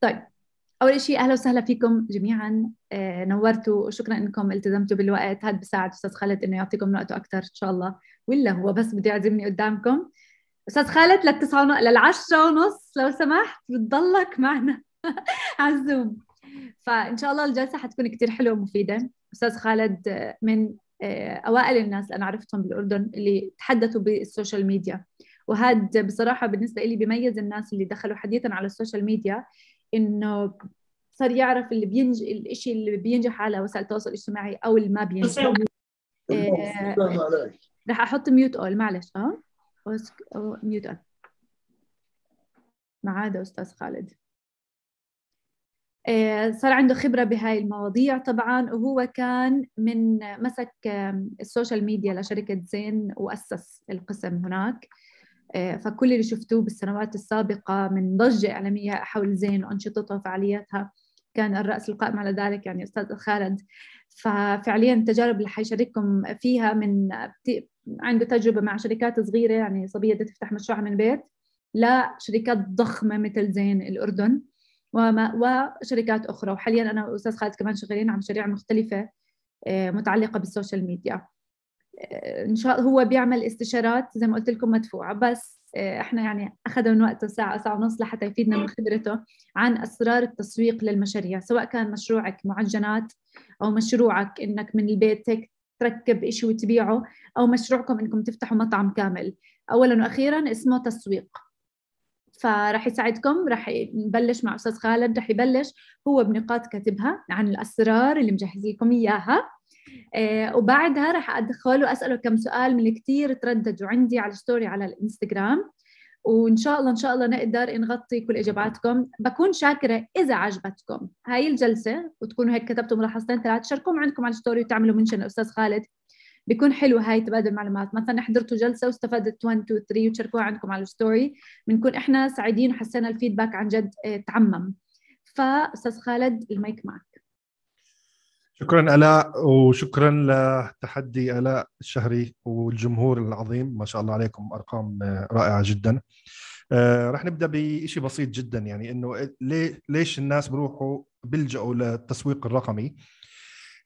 طيب اول شيء اهلا وسهلا فيكم جميعا آه، نورتوا وشكرا انكم التزمتوا بالوقت هذا بساعد استاذ خالد انه يعطيكم وقته اكثر ان شاء الله ولا هو بس بده يعزمني قدامكم استاذ خالد للتسعة ون... للعشرة ونص لو سمحت بتضلك معنا على الزوم فان شاء الله الجلسه حتكون كثير حلوه ومفيده استاذ خالد آه، من آه، اوائل الناس اللي انا عرفتهم بالاردن اللي تحدثوا بالسوشيال ميديا وهذا بصراحه بالنسبه لي بيميز الناس اللي دخلوا حديثا على السوشيال ميديا انه صار يعرف اللي بينج الشيء اللي بينجح على وسائل التواصل الاجتماعي او اللي ما بينجح آه، رح احط ميوت اول معلش اه ميوت اول ما عاد استاذ خالد آه، صار عنده خبرة بهاي المواضيع طبعا وهو كان من مسك السوشيال ميديا لشركة زين وأسس القسم هناك آه، فكل اللي شفتوه بالسنوات السابقة من ضجة إعلامية حول زين وأنشطتها وفعالياتها كان الرأس القائم على ذلك يعني أستاذ خالد ففعليا التجارب اللي حيشارككم فيها من عنده تجربة مع شركات صغيرة يعني صبية بدها تفتح مشروعها من البيت لا شركات ضخمة مثل زين الأردن وما وشركات أخرى وحاليا أنا وأستاذ خالد كمان شغالين على مشاريع مختلفة آه، متعلقة بالسوشيال ميديا ان شاء الله هو بيعمل استشارات زي ما قلت لكم مدفوعه بس آه، احنا يعني اخذ من وقته ساعه ساعه ونص لحتى يفيدنا من خبرته عن اسرار التسويق للمشاريع سواء كان مشروعك معجنات او مشروعك انك من البيت هيك تركب شيء وتبيعه او مشروعكم انكم تفتحوا مطعم كامل اولا واخيرا اسمه تسويق فراح يساعدكم راح نبلش مع استاذ خالد راح يبلش هو بنقاط كاتبها عن الاسرار اللي مجهز لكم اياها آه، وبعدها راح ادخله اساله كم سؤال من اللي كثير ترددوا عندي على الستوري على الانستغرام وان شاء الله ان شاء الله نقدر نغطي كل اجاباتكم بكون شاكره اذا عجبتكم هاي الجلسه وتكونوا هيك كتبتوا ملاحظتين ثلاث شاركوهم عندكم على الستوري وتعملوا منشن استاذ خالد بيكون حلو هاي تبادل معلومات مثلا حضرتوا جلسه واستفدت 1 2 3 وتشاركوها عندكم على الستوري بنكون احنا سعيدين وحسينا الفيدباك عن جد آه، تعمم فاستاذ خالد المايك معك شكرا الاء وشكرا لتحدي الاء الشهري والجمهور العظيم ما شاء الله عليكم ارقام رائعه جدا آه، رح نبدا بشيء بسيط جدا يعني انه ليش الناس بروحوا بيلجأوا للتسويق الرقمي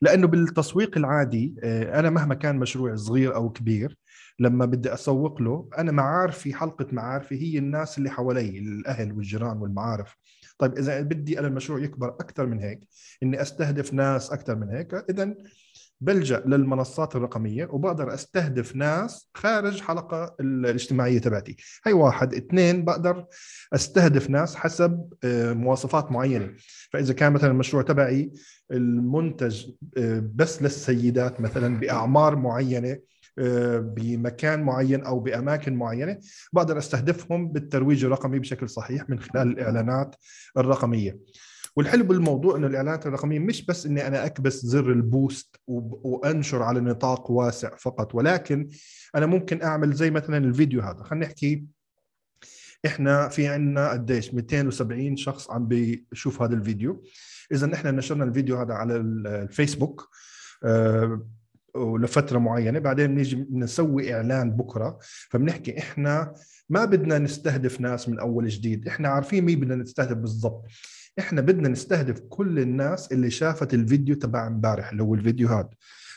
لانه بالتسويق العادي آه، انا مهما كان مشروع صغير او كبير لما بدي اسوق له انا معارفي حلقه معارفي هي الناس اللي حوالي الاهل والجيران والمعارف طيب اذا بدي انا المشروع يكبر اكثر من هيك اني استهدف ناس اكثر من هيك اذا بلجا للمنصات الرقميه وبقدر استهدف ناس خارج حلقه الاجتماعيه تبعتي هي واحد اثنين بقدر استهدف ناس حسب آه، مواصفات معينه فاذا كان مثلا المشروع تبعي المنتج آه، بس للسيدات مثلا باعمار معينه آه، بمكان معين او باماكن معينه بقدر استهدفهم بالترويج الرقمي بشكل صحيح من خلال الاعلانات الرقميه والحلو بالموضوع انه الاعلانات الرقميه مش بس اني انا اكبس زر البوست وانشر على نطاق واسع فقط ولكن انا ممكن اعمل زي مثلا الفيديو هذا خلينا نحكي احنا في عندنا قديش 270 شخص عم بيشوف هذا الفيديو اذا احنا نشرنا الفيديو هذا على الفيسبوك آه، ولفتره معينه بعدين بنيجي بنسوي اعلان بكره فبنحكي احنا ما بدنا نستهدف ناس من اول جديد احنا عارفين مين بدنا نستهدف بالضبط احنا بدنا نستهدف كل الناس اللي شافت الفيديو تبع امبارح اللي هو الفيديو هذا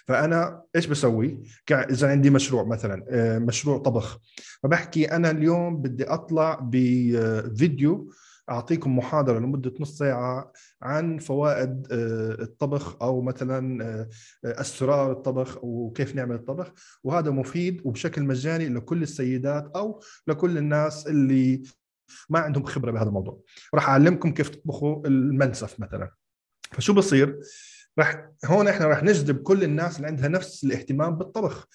فانا ايش بسوي اذا عندي مشروع مثلا آه، مشروع طبخ فبحكي انا اليوم بدي اطلع بفيديو اعطيكم محاضره لمده نص ساعه عن فوائد آه، الطبخ او مثلا اسرار آه، آه، الطبخ وكيف نعمل الطبخ وهذا مفيد وبشكل مجاني لكل السيدات او لكل الناس اللي ما عندهم خبره بهذا الموضوع راح اعلمكم كيف تطبخوا المنسف مثلا فشو بصير راح هون احنا راح نجذب كل الناس اللي عندها نفس الاهتمام بالطبخ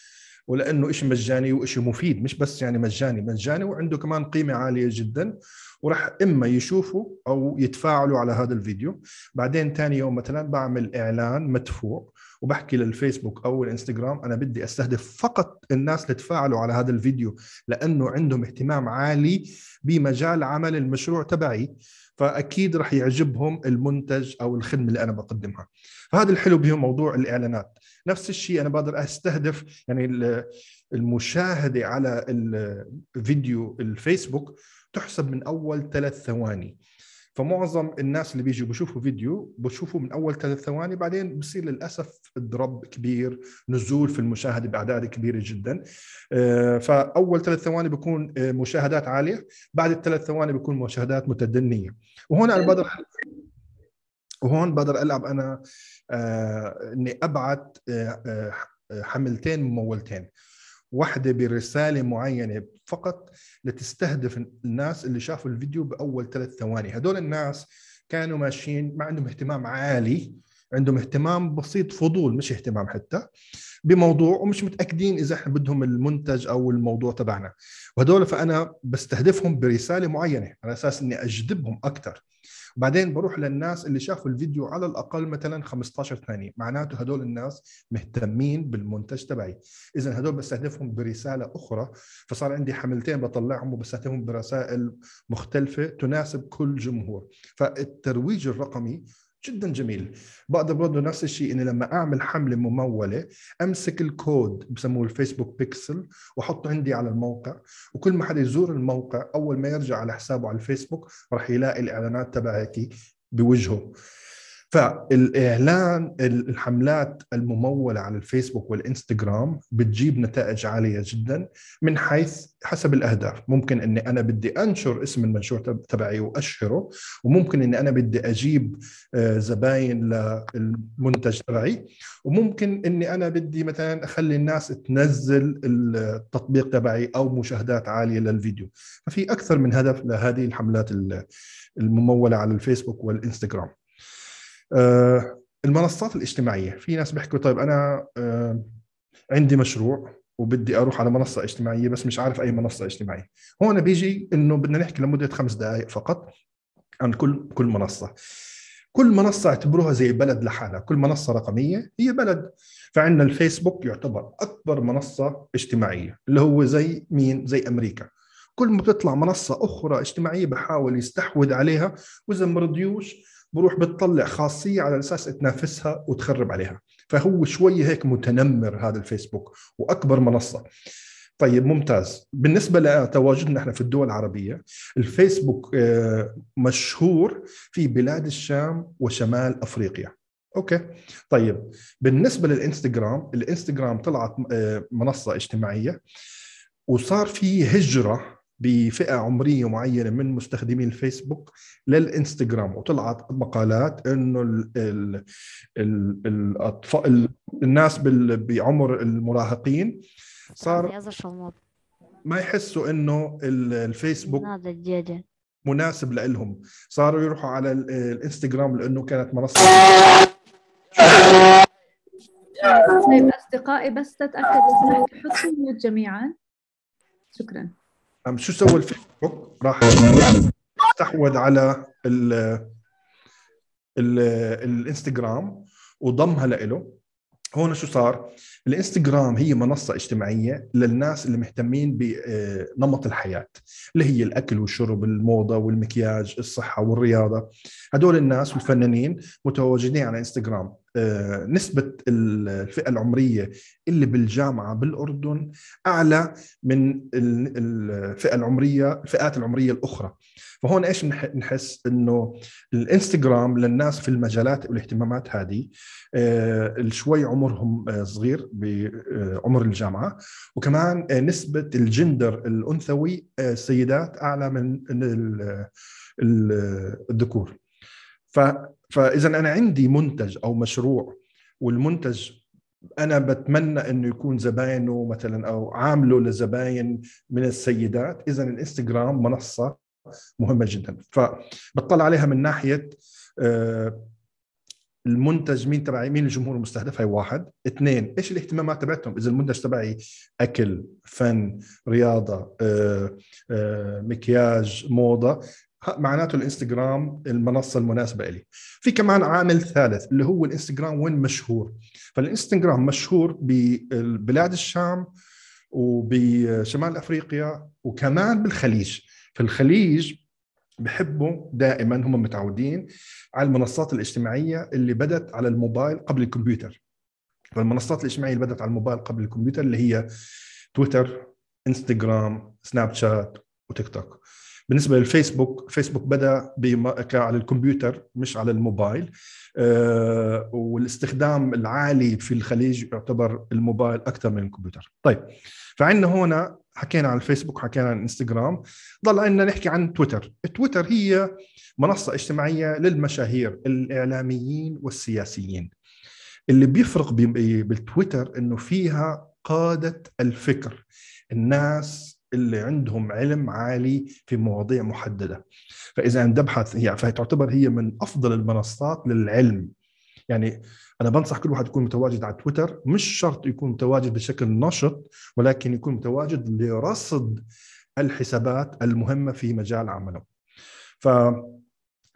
ولانه شيء مجاني وشيء مفيد مش بس يعني مجاني مجاني وعنده كمان قيمه عاليه جدا وراح اما يشوفوا او يتفاعلوا على هذا الفيديو بعدين ثاني يوم مثلا بعمل اعلان مدفوع وبحكي للفيسبوك او الانستغرام انا بدي استهدف فقط الناس اللي تفاعلوا على هذا الفيديو لانه عندهم اهتمام عالي بمجال عمل المشروع تبعي فاكيد راح يعجبهم المنتج او الخدمه اللي انا بقدمها فهذا الحلو به موضوع الاعلانات نفس الشيء انا بقدر استهدف يعني المشاهده على الفيديو الفيسبوك تحسب من اول ثلاث ثواني فمعظم الناس اللي بيجوا بشوفوا فيديو بشوفوا من اول ثلاث ثواني بعدين بصير للاسف دروب كبير نزول في المشاهده باعداد كبيره جدا آه، فاول ثلاث ثواني بكون آه، مشاهدات عاليه بعد الثلاث ثواني بكون مشاهدات متدنيه وهون انا بقدر وهون بقدر العب انا آه، اني ابعت حملتين ممولتين واحدة برسالة معينة فقط لتستهدف الناس اللي شافوا الفيديو باول ثلاث ثواني هدول الناس كانوا ماشيين ما عندهم اهتمام عالي عندهم اهتمام بسيط فضول مش اهتمام حتى بموضوع ومش متاكدين اذا احنا بدهم المنتج او الموضوع تبعنا وهدول فانا بستهدفهم برساله معينه على اساس اني اجذبهم اكثر بعدين بروح للناس اللي شافوا الفيديو على الاقل مثلا 15 ثانيه معناته هدول الناس مهتمين بالمنتج تبعي اذا هدول بستهدفهم برساله اخرى فصار عندي حملتين بطلعهم وبستهدفهم برسائل مختلفه تناسب كل جمهور فالترويج الرقمي جدا جميل بقدر برضه نفس الشيء اني لما اعمل حمله مموله امسك الكود بسموه الفيسبوك بيكسل واحطه عندي على الموقع وكل ما حدا يزور الموقع اول ما يرجع على حسابه على الفيسبوك راح يلاقي الاعلانات تبعتي بوجهه فالاعلان الحملات المموله على الفيسبوك والانستغرام بتجيب نتائج عاليه جدا من حيث حسب الاهداف ممكن اني انا بدي انشر اسم المنشور تبعي واشهره وممكن اني انا بدي اجيب آه، زباين للمنتج تبعي وممكن اني انا بدي مثلا اخلي الناس تنزل التطبيق تبعي او مشاهدات عاليه للفيديو ففي اكثر من هدف لهذه الحملات المموله على الفيسبوك والانستغرام آه، المنصات الاجتماعيه في ناس بيحكوا طيب انا آه، عندي مشروع وبدي اروح على منصه اجتماعيه بس مش عارف اي منصه اجتماعيه هون بيجي انه بدنا نحكي لمده خمس دقائق فقط عن كل كل منصه كل منصة اعتبروها زي بلد لحالها كل منصة رقمية هي بلد فعندنا الفيسبوك يعتبر أكبر منصة اجتماعية اللي هو زي مين زي أمريكا كل ما بتطلع منصة أخرى اجتماعية بحاول يستحوذ عليها وإذا ما رضيوش بروح بتطلع خاصيه على اساس تنافسها وتخرب عليها فهو شوي هيك متنمر هذا الفيسبوك واكبر منصه طيب ممتاز بالنسبة لتواجدنا احنا في الدول العربية الفيسبوك آه، مشهور في بلاد الشام وشمال أفريقيا اوكي طيب بالنسبة للإنستغرام الإنستغرام طلعت آه، منصة اجتماعية وصار في هجرة بفئه عمريه معينه من مستخدمي الفيسبوك للانستغرام وطلعت مقالات انه ال ال ال الاطفال الناس بعمر المراهقين صار ما يحسوا انه الفيسبوك مناسب لهم صاروا يروحوا على الانستغرام لانه كانت منصه طيب اصدقائي بس تتاكد انك تحطوا حطوا جميعا شكرا أم شو سوى الفيسبوك راح استحوذ على ال ال الانستغرام وضمها لإله هون شو صار الانستغرام هي منصة اجتماعية للناس اللي مهتمين بنمط آه، الحياة اللي هي الأكل والشرب الموضة والمكياج الصحة والرياضة هدول الناس والفنانين متواجدين على انستغرام آه، نسبة الفئة العمرية اللي بالجامعة بالأردن أعلى من الفئة العمرية الفئات العمرية الأخرى فهون إيش نحس إنه الإنستغرام للناس في المجالات والاهتمامات هذه آه، شوي عمرهم آه، صغير بعمر الجامعة وكمان نسبة الجندر الأنثوي السيدات أعلى من الذكور ف فاذا انا عندي منتج او مشروع والمنتج انا بتمنى انه يكون زباينه مثلا او عامله لزباين من السيدات اذا الانستغرام منصه مهمه جدا فبطلع عليها من ناحيه آه، المنتج مين تبعي مين الجمهور المستهدف هاي واحد اثنين ايش الاهتمامات تبعتهم اذا المنتج تبعي اكل فن رياضه آه، آه، مكياج موضه معناته الانستغرام المنصه المناسبه لي في كمان عامل ثالث اللي هو الانستغرام وين مشهور فالانستغرام مشهور ببلاد الشام وبشمال افريقيا وكمان بالخليج فالخليج بحبوا دائما هم متعودين على المنصات الاجتماعيه اللي بدت على الموبايل قبل الكمبيوتر فالمنصات الاجتماعيه اللي بدت على الموبايل قبل الكمبيوتر اللي هي تويتر انستغرام سناب شات وتيك توك بالنسبه للفيسبوك فيسبوك بدا على الكمبيوتر مش على الموبايل آه، والاستخدام العالي في الخليج يعتبر الموبايل اكثر من الكمبيوتر طيب فعندنا هنا حكينا عن الفيسبوك حكينا عن الانستغرام ضل عندنا نحكي عن تويتر تويتر هي منصه اجتماعيه للمشاهير الاعلاميين والسياسيين اللي بيفرق بالتويتر انه فيها قاده الفكر الناس اللي عندهم علم عالي في مواضيع محدده فاذا تبحث هي فتعتبر هي من افضل المنصات للعلم يعني انا بنصح كل واحد يكون متواجد على تويتر مش شرط يكون متواجد بشكل نشط ولكن يكون متواجد لرصد الحسابات المهمه في مجال عمله ف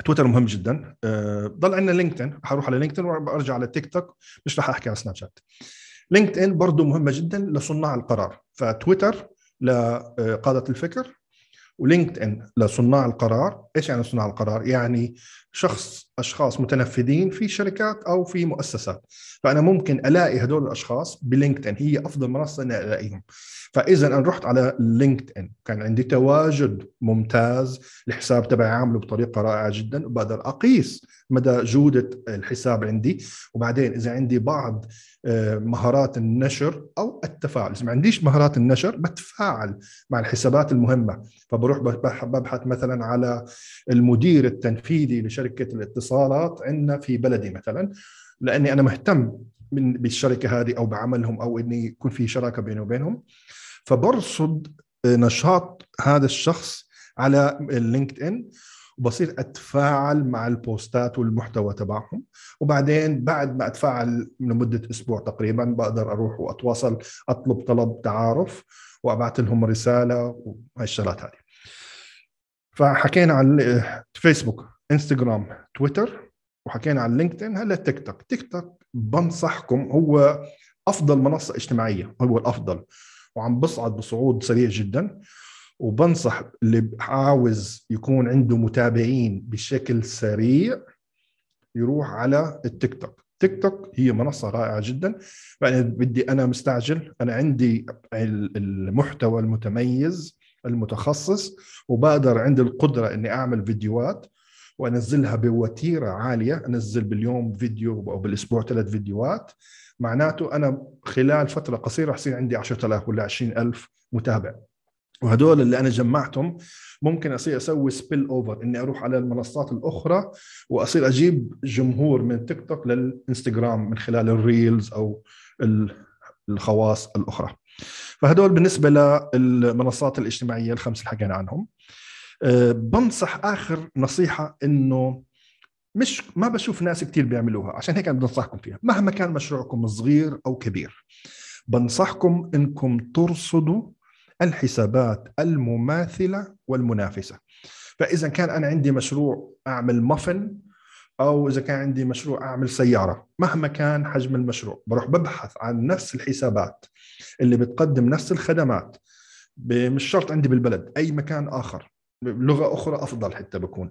تويتر مهم جدا آه، ضل عندنا لينكدين حروح على لينكدين وارجع على تيك توك مش رح احكي على سناب شات لينكد ان برضه مهمه جدا لصناع القرار فتويتر لقادة آه، الفكر ولينكد ان لصناع القرار ايش يعني صناع القرار يعني شخص اشخاص متنفذين في شركات او في مؤسسات فانا ممكن الاقي هدول الاشخاص بلينكد ان هي افضل منصه اني الاقيهم فاذا انا رحت على لينكد ان كان عندي تواجد ممتاز الحساب تبعي عامله بطريقه رائعه جدا وبقدر اقيس مدى جوده الحساب عندي وبعدين اذا عندي بعض آه، مهارات النشر او التفاعل اذا ما عنديش مهارات النشر بتفاعل مع الحسابات المهمه فبروح ببحث مثلا على المدير التنفيذي لشركه الاتصالات عندنا في بلدي مثلا لاني انا مهتم بالشركه هذه او بعملهم او اني يكون في شراكه بيني وبينهم فبرصد آه، نشاط هذا الشخص على اللينكد ان وبصير اتفاعل مع البوستات والمحتوى تبعهم وبعدين بعد ما اتفاعل لمده اسبوع تقريبا بقدر اروح واتواصل اطلب طلب تعارف وابعث لهم رساله وهالشغلات هذه فحكينا عن فيسبوك انستغرام تويتر وحكينا عن ان هلا تيك توك تيك توك بنصحكم هو افضل منصه اجتماعيه هو الافضل وعم بصعد بصعود سريع جدا وبنصح اللي عاوز يكون عنده متابعين بشكل سريع يروح على التيك توك تيك توك هي منصة رائعة جدا يعني بدي أنا مستعجل أنا عندي المحتوى المتميز المتخصص وبقدر عندي القدرة أني أعمل فيديوهات وأنزلها بوتيرة عالية أنزل باليوم فيديو أو بالأسبوع ثلاث فيديوهات معناته انا خلال فتره قصيره حصير عندي 10000 ولا 20000 متابع وهدول اللي انا جمعتهم ممكن اصير اسوي سبيل اوفر اني اروح على المنصات الاخرى واصير اجيب جمهور من التيك توك للانستغرام من خلال الريلز او الخواص الاخرى فهدول بالنسبه للمنصات الاجتماعيه الخمس اللي حكينا عنهم أه، بنصح اخر نصيحه انه مش ما بشوف ناس كثير بيعملوها عشان هيك انا بنصحكم فيها مهما كان مشروعكم صغير او كبير بنصحكم انكم ترصدوا الحسابات المماثله والمنافسه فاذا كان انا عندي مشروع اعمل مفن او اذا كان عندي مشروع اعمل سياره مهما كان حجم المشروع بروح ببحث عن نفس الحسابات اللي بتقدم نفس الخدمات مش شرط عندي بالبلد اي مكان اخر لغه اخرى افضل حتى بكون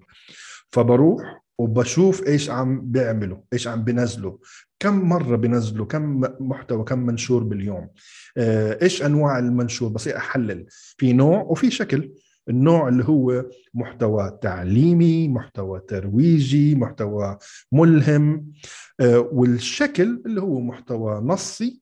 فبروح وبشوف ايش عم بيعملوا ايش عم بينزلوا كم مره بينزلوا كم محتوى كم منشور باليوم آه، ايش انواع المنشور بصير احلل في نوع وفي شكل النوع اللي هو محتوى تعليمي محتوى ترويجي محتوى ملهم آه، والشكل اللي هو محتوى نصي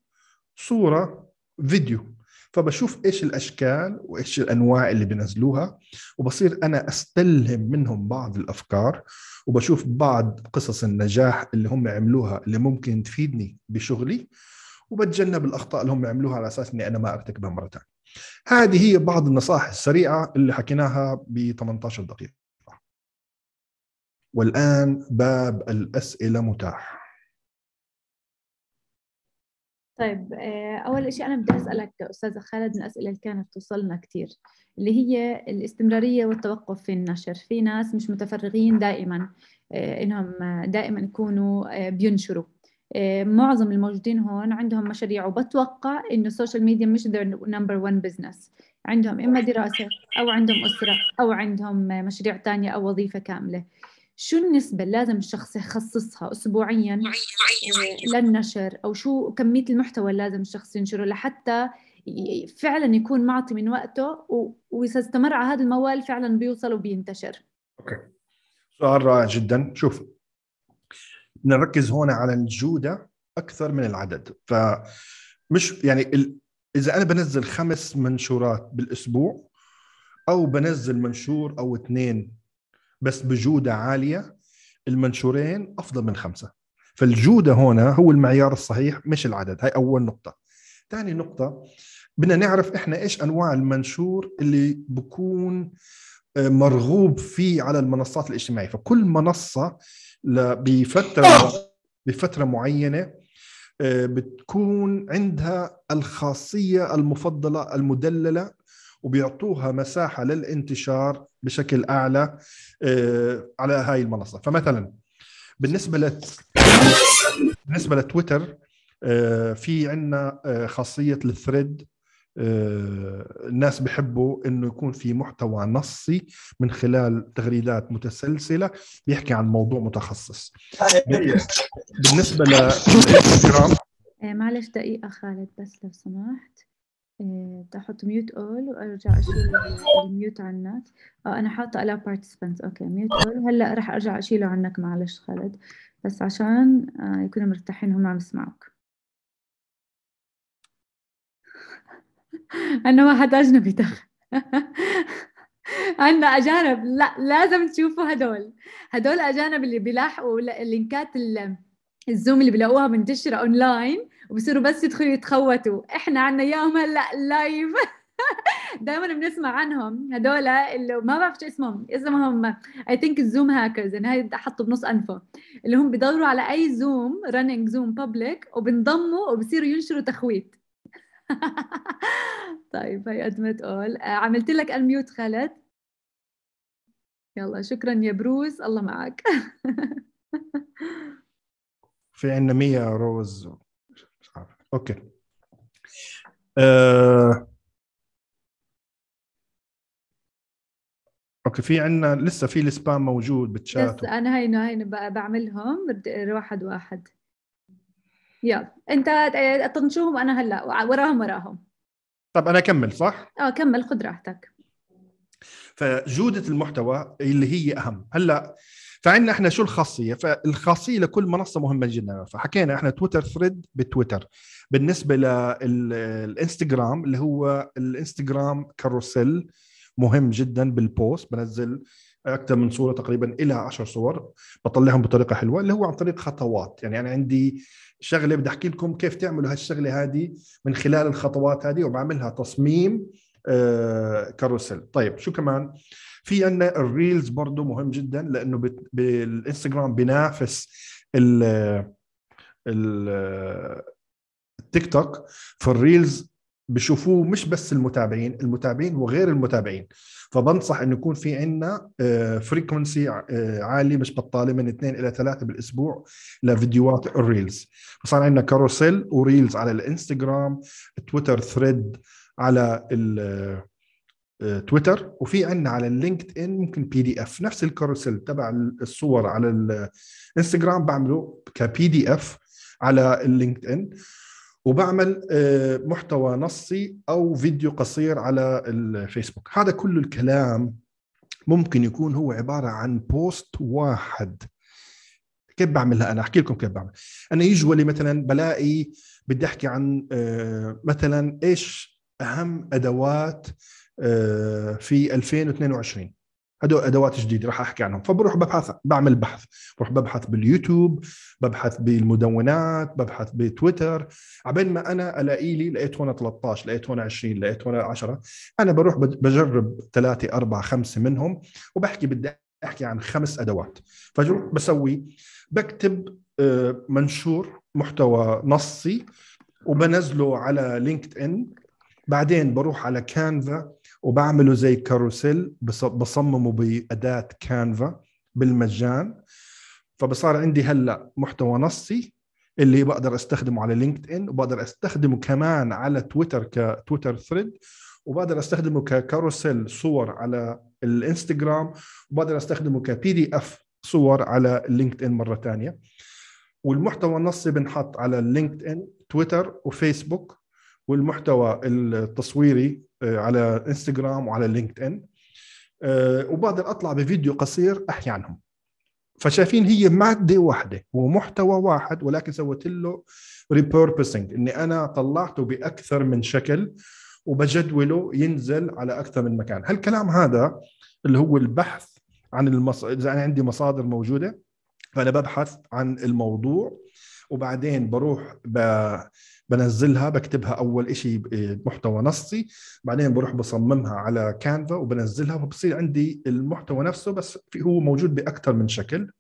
صوره فيديو فبشوف ايش الاشكال وايش الانواع اللي بينزلوها وبصير انا استلهم منهم بعض الافكار وبشوف بعض قصص النجاح اللي هم عملوها اللي ممكن تفيدني بشغلي وبتجنب الاخطاء اللي هم عملوها على اساس اني انا ما ارتكبها مره ثانيه. هذه هي بعض النصائح السريعه اللي حكيناها ب 18 دقيقه. والان باب الاسئله متاح. طيب آه، أول شيء أنا بدي أسألك أستاذة خالد من الأسئلة اللي كانت توصلنا كثير اللي هي الاستمرارية والتوقف في النشر في ناس مش متفرغين دائما آه، إنهم دائما يكونوا آه، بينشروا معظم الموجودين هون عندهم مشاريع وبتوقع إنه السوشيال ميديا مش ذا نمبر 1 بزنس عندهم إما دراسة أو عندهم أسرة أو عندهم مشاريع ثانيه أو وظيفة كاملة شو النسبة اللي لازم الشخص يخصصها أسبوعيا للنشر أو شو كمية المحتوى اللي لازم الشخص ينشره لحتى فعلا يكون معطي من وقته وإذا استمر على هذا الموال فعلا بيوصل وبينتشر أوكي سؤال رائع جدا شوف نركز هون على الجودة أكثر من العدد فمش يعني ال... إذا أنا بنزل خمس منشورات بالأسبوع أو بنزل منشور أو اثنين بس بجوده عاليه المنشورين افضل من خمسه فالجوده هنا هو المعيار الصحيح مش العدد هاي اول نقطه ثاني نقطه بدنا نعرف احنا ايش انواع المنشور اللي بكون آه، مرغوب فيه على المنصات الاجتماعيه فكل منصه بفتره بفتره معينه آه، بتكون عندها الخاصيه المفضله المدلله وبيعطوها مساحه للانتشار بشكل اعلى آه، على هاي المنصه فمثلا بالنسبه ل بالنسبه لتويتر آه، في عندنا آه، خاصيه الثريد الناس بحبوا انه يكون في محتوى نصي من خلال تغريدات متسلسله بيحكي عن موضوع متخصص بالنسبه لانستغرام إيه، معلش دقيقه خالد بس لو سمحت إيه، تحط ميوت اول وارجع اشيل الميوت عنك اه انا حاطه الا بارتيسبنت اوكي ميوت اول هلا راح ارجع اشيله عنك معلش خالد بس عشان آه، يكونوا مرتاحين هم عم يسمعوك انا واحد اجنبي دخل عندنا اجانب لا لازم تشوفوا هدول هدول اجانب اللي بيلاحقوا اللينكات الزوم اللي بلاقوها منتشره اونلاين وبصيروا بس يدخلوا يتخوتوا احنا عنا اياهم هلا لايف دائما بنسمع عنهم هدول اللي ما بعرف شو اسمهم اسمهم اي ثينك الزوم هاكرز يعني هاي حطوا بنص انفه اللي هم بيدوروا على اي زوم رننج زوم بابليك وبنضموا وبصيروا ينشروا تخويت طيب هي قد ما تقول آه، عملت لك الميوت خالد يلا شكرا يا بروس الله معك في عندنا ميا روز اوكي أه... اوكي في عندنا لسه في السبام موجود بالشات بس انا هينو هين بعملهم واحد واحد يلا انت طنشوهم انا هلا وراهم وراهم طب انا اكمل صح؟ اه كمل خذ راحتك فجوده المحتوى اللي هي اهم هلا فعندنا احنا شو الخاصيه؟ فالخاصيه لكل منصه مهمه جدا فحكينا احنا تويتر ثريد بتويتر بالنسبه للانستغرام اللي هو الانستغرام كاروسيل مهم جدا بالبوست بنزل اكثر من صوره تقريبا الى 10 صور بطلعهم بطريقه حلوه اللي هو عن طريق خطوات يعني انا عندي شغله بدي احكي لكم كيف تعملوا هالشغله هذه من خلال الخطوات هذه وبعملها تصميم آه، كاروسيل طيب شو كمان في عندنا الريلز برضه مهم جدا لانه بالانستغرام بينافس ال ال التيك توك في الريلز بشوفوه مش بس المتابعين المتابعين وغير المتابعين فبنصح انه يكون في عندنا فريكونسي آه، آه، عالي مش بطاله من اثنين الى ثلاثه بالاسبوع لفيديوهات الريلز فصار عندنا كاروسيل وريلز على الانستغرام تويتر ثريد على تويتر آه، وفي عنا على اللينكد ان ممكن بي دي اف نفس الكاروسيل تبع الصور على الانستغرام بعمله كبي دي اف على اللينكد ان وبعمل آه، محتوى نصي او فيديو قصير على الفيسبوك هذا كل الكلام ممكن يكون هو عباره عن بوست واحد كيف بعملها انا احكي لكم كيف بعمل انا يجولي مثلا بلاقي بدي احكي عن آه، مثلا ايش اهم ادوات آه، في 2022 هدول ادوات جديده راح احكي عنهم فبروح ببحث بعمل بحث بروح ببحث باليوتيوب ببحث بالمدونات ببحث بتويتر عبين ما انا الاقي لي لقيت هنا 13 لقيت هنا 20 لقيت هنا 10 انا بروح بجرب ثلاثه اربعه خمسه منهم وبحكي بدي احكي عن خمس ادوات بسوي بكتب آه، منشور محتوى نصي وبنزله على لينكد ان بعدين بروح على كانفا وبعمله زي كاروسيل بصممه باداه كانفا بالمجان فبصار عندي هلا محتوى نصي اللي بقدر استخدمه على لينكد ان وبقدر استخدمه كمان على تويتر كتويتر ثريد وبقدر استخدمه ككاروسيل صور على الانستغرام وبقدر استخدمه كبي دي اف صور على لينكد ان مره ثانيه والمحتوى النصي بنحط على لينكد ان تويتر وفيسبوك والمحتوى التصويري آه، على انستغرام وعلى لينكد آه، ان وبقدر اطلع بفيديو قصير احكي عنهم فشايفين هي ماده واحده ومحتوى واحد ولكن سويت له ريبيربسنج اني انا طلعته باكثر من شكل وبجدوله ينزل على اكثر من مكان هالكلام هذا اللي هو البحث عن المص... اذا انا عندي مصادر موجوده فانا ببحث عن الموضوع وبعدين بروح ب... بنزلها بكتبها اول شيء إيه، محتوى نصي بعدين بروح بصممها على كانفا وبنزلها وبصير عندي المحتوى نفسه بس هو موجود باكثر من شكل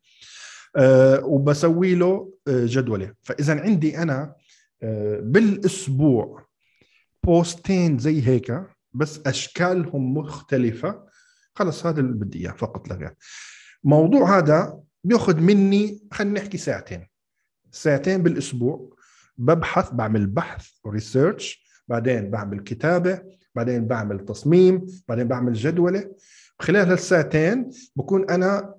آه، وبسوي له آه، جدوله فاذا عندي انا آه، بالاسبوع بوستين زي هيك بس اشكالهم مختلفه خلص هذا اللي بدي اياه فقط لا غير موضوع هذا بياخذ مني خلينا نحكي ساعتين ساعتين بالاسبوع ببحث بعمل بحث وريسيرش بعدين بعمل كتابه بعدين بعمل تصميم بعدين بعمل جدوله خلال هالساعتين بكون انا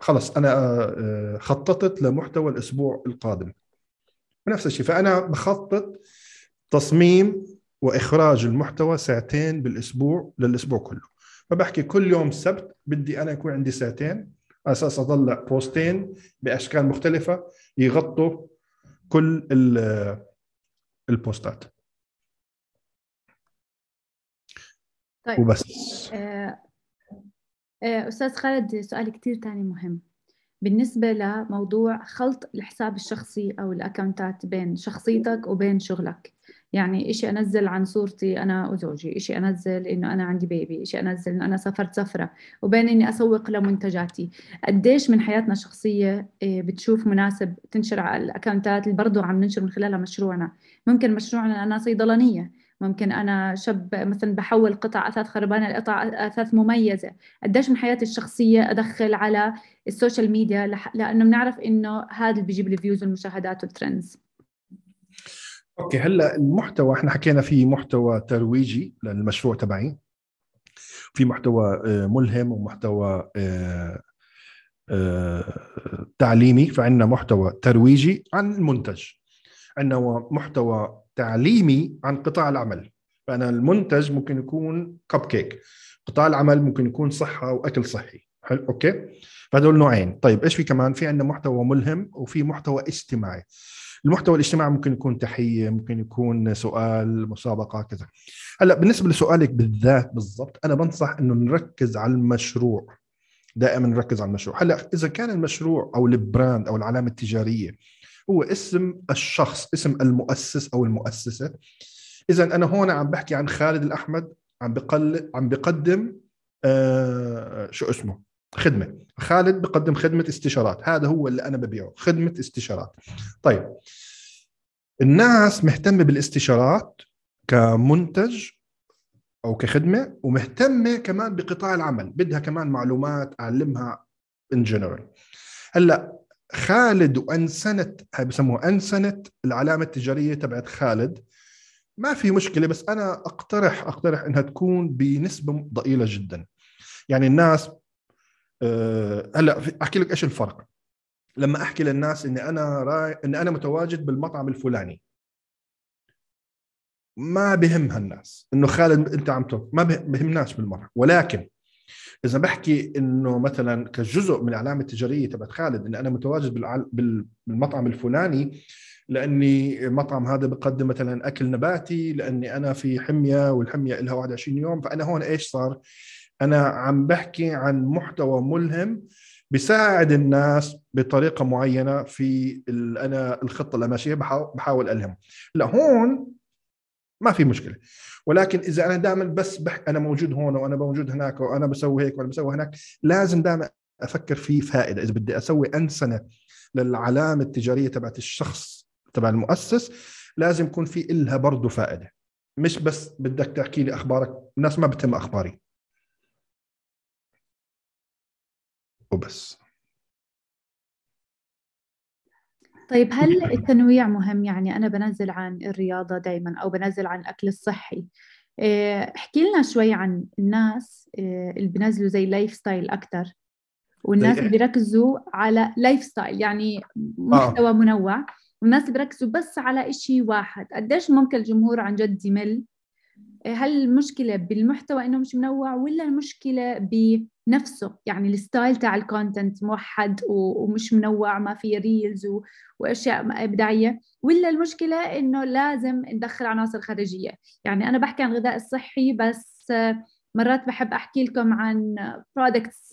خلص انا آه، آه، خططت لمحتوى الاسبوع القادم نفس الشيء فانا بخطط تصميم واخراج المحتوى ساعتين بالاسبوع للاسبوع كله فبحكي كل يوم سبت بدي انا يكون عندي ساعتين على اساس اطلع بوستين باشكال مختلفه يغطوا كل البوستات طيب وبس آه، آه، استاذ خالد سؤال كثير تاني مهم بالنسبه لموضوع خلط الحساب الشخصي او الاكونتات بين شخصيتك وبين شغلك يعني إشي أنزل عن صورتي أنا وزوجي إشي أنزل إنه أنا عندي بيبي إشي أنزل إنه أنا سافرت سفرة وبين إني أسوق لمنتجاتي قديش من حياتنا الشخصية آه، بتشوف مناسب تنشر على الأكاونتات اللي برضو عم ننشر من خلالها مشروعنا ممكن مشروعنا أنا صيدلانية ممكن انا شاب مثلا بحول قطع اثاث خربانه لقطع اثاث مميزه قديش من حياتي الشخصيه ادخل على السوشيال ميديا لانه بنعرف انه هذا اللي بيجيب الفيوز والمشاهدات والترندز اوكي هلا المحتوى احنا حكينا في محتوى ترويجي للمشروع تبعي في محتوى آه، ملهم ومحتوى آه، آه، تعليمي فعندنا محتوى ترويجي عن المنتج عندنا محتوى تعليمي عن قطاع العمل فانا المنتج ممكن يكون كب كيك قطاع العمل ممكن يكون صحه واكل صحي حلو اوكي فهدول نوعين طيب ايش في كمان في عندنا محتوى ملهم وفي محتوى اجتماعي المحتوى الاجتماعي ممكن يكون تحيه ممكن يكون سؤال مسابقه كذا هلا بالنسبه لسؤالك بالذات بالضبط انا بنصح انه نركز على المشروع دائما نركز على المشروع هلا اذا كان المشروع او البراند او العلامه التجاريه هو اسم الشخص اسم المؤسس او المؤسسه اذا انا هون عم بحكي عن خالد الاحمد عم بقل عم بقدم آه شو اسمه خدمه خالد بقدم خدمه استشارات هذا هو اللي انا ببيعه خدمه استشارات طيب الناس مهتمه بالاستشارات كمنتج او كخدمه ومهتمه كمان بقطاع العمل بدها كمان معلومات اعلمها ان جنرال هلا خالد وانسنه هاي بسموها انسنه العلامه التجاريه تبعت خالد ما في مشكله بس انا اقترح اقترح انها تكون بنسبه ضئيله جدا يعني الناس آه، هلا احكي لك ايش الفرق لما احكي للناس اني انا راي اني انا متواجد بالمطعم الفلاني ما بهم الناس انه خالد انت عم تط... ما بهمناش بالمره ولكن اذا بحكي انه مثلا كجزء من العلامه التجاريه تبعت خالد اني انا متواجد بالمطعم الفلاني لاني المطعم هذا بقدم مثلا اكل نباتي لاني انا في حميه والحميه لها 21 يوم فانا هون ايش صار؟ انا عم بحكي عن محتوى ملهم بساعد الناس بطريقه معينه في انا الخطه اللي ماشيه بحاول الهم لا هون ما في مشكله ولكن اذا انا دائما بس بح... انا موجود هون وانا موجود هناك وانا بسوي هيك وانا بسوي هناك لازم دائما افكر في فائده اذا بدي اسوي انسنه للعلامه التجاريه تبعت الشخص تبع المؤسس لازم يكون في إلها برضه فائده مش بس بدك تحكي لي اخبارك الناس ما بتهم اخباري وبس طيب هل التنويع مهم يعني أنا بنزل عن الرياضة دايما أو بنزل عن الأكل الصحي آه، احكي لنا شوي عن الناس آه، اللي بنزلوا زي لايف ستايل اكثر والناس إيه؟ اللي بيركزوا على لايف ستايل يعني محتوى آه. منوع والناس اللي بيركزوا بس على إشي واحد قديش ممكن الجمهور عن جد يمل آه، هل المشكلة بالمحتوى إنه مش منوع ولا المشكلة ب نفسه يعني الستايل تاع الكونتنت موحد ومش منوع ما في ريلز واشياء ابداعيه ولا المشكله انه لازم ندخل عناصر خارجيه يعني انا بحكي عن الغذاء الصحي بس مرات بحب احكي لكم عن برودكتس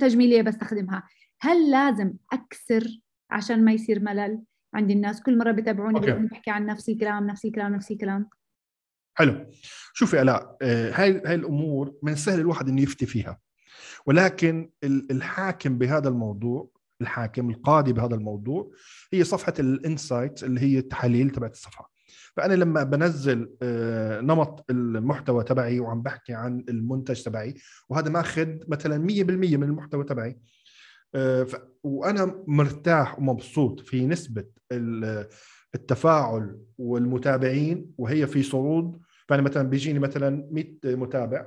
تجميليه بستخدمها هل لازم اكسر عشان ما يصير ملل عند الناس كل مره بتابعوني بحكي عن نفس الكلام نفس الكلام نفس الكلام حلو شوفي الاء آه، هاي هاي الامور من السهل الواحد انه يفتي فيها ولكن الحاكم بهذا الموضوع الحاكم القاضي بهذا الموضوع هي صفحه الانسايت اللي هي التحاليل تبعت الصفحه فانا لما بنزل آه، نمط المحتوى تبعي وعم بحكي عن المنتج تبعي وهذا ماخذ مثلا 100% من المحتوى تبعي آه، وانا مرتاح ومبسوط في نسبه التفاعل والمتابعين وهي في صعود فانا مثلا بيجيني مثلا 100 متابع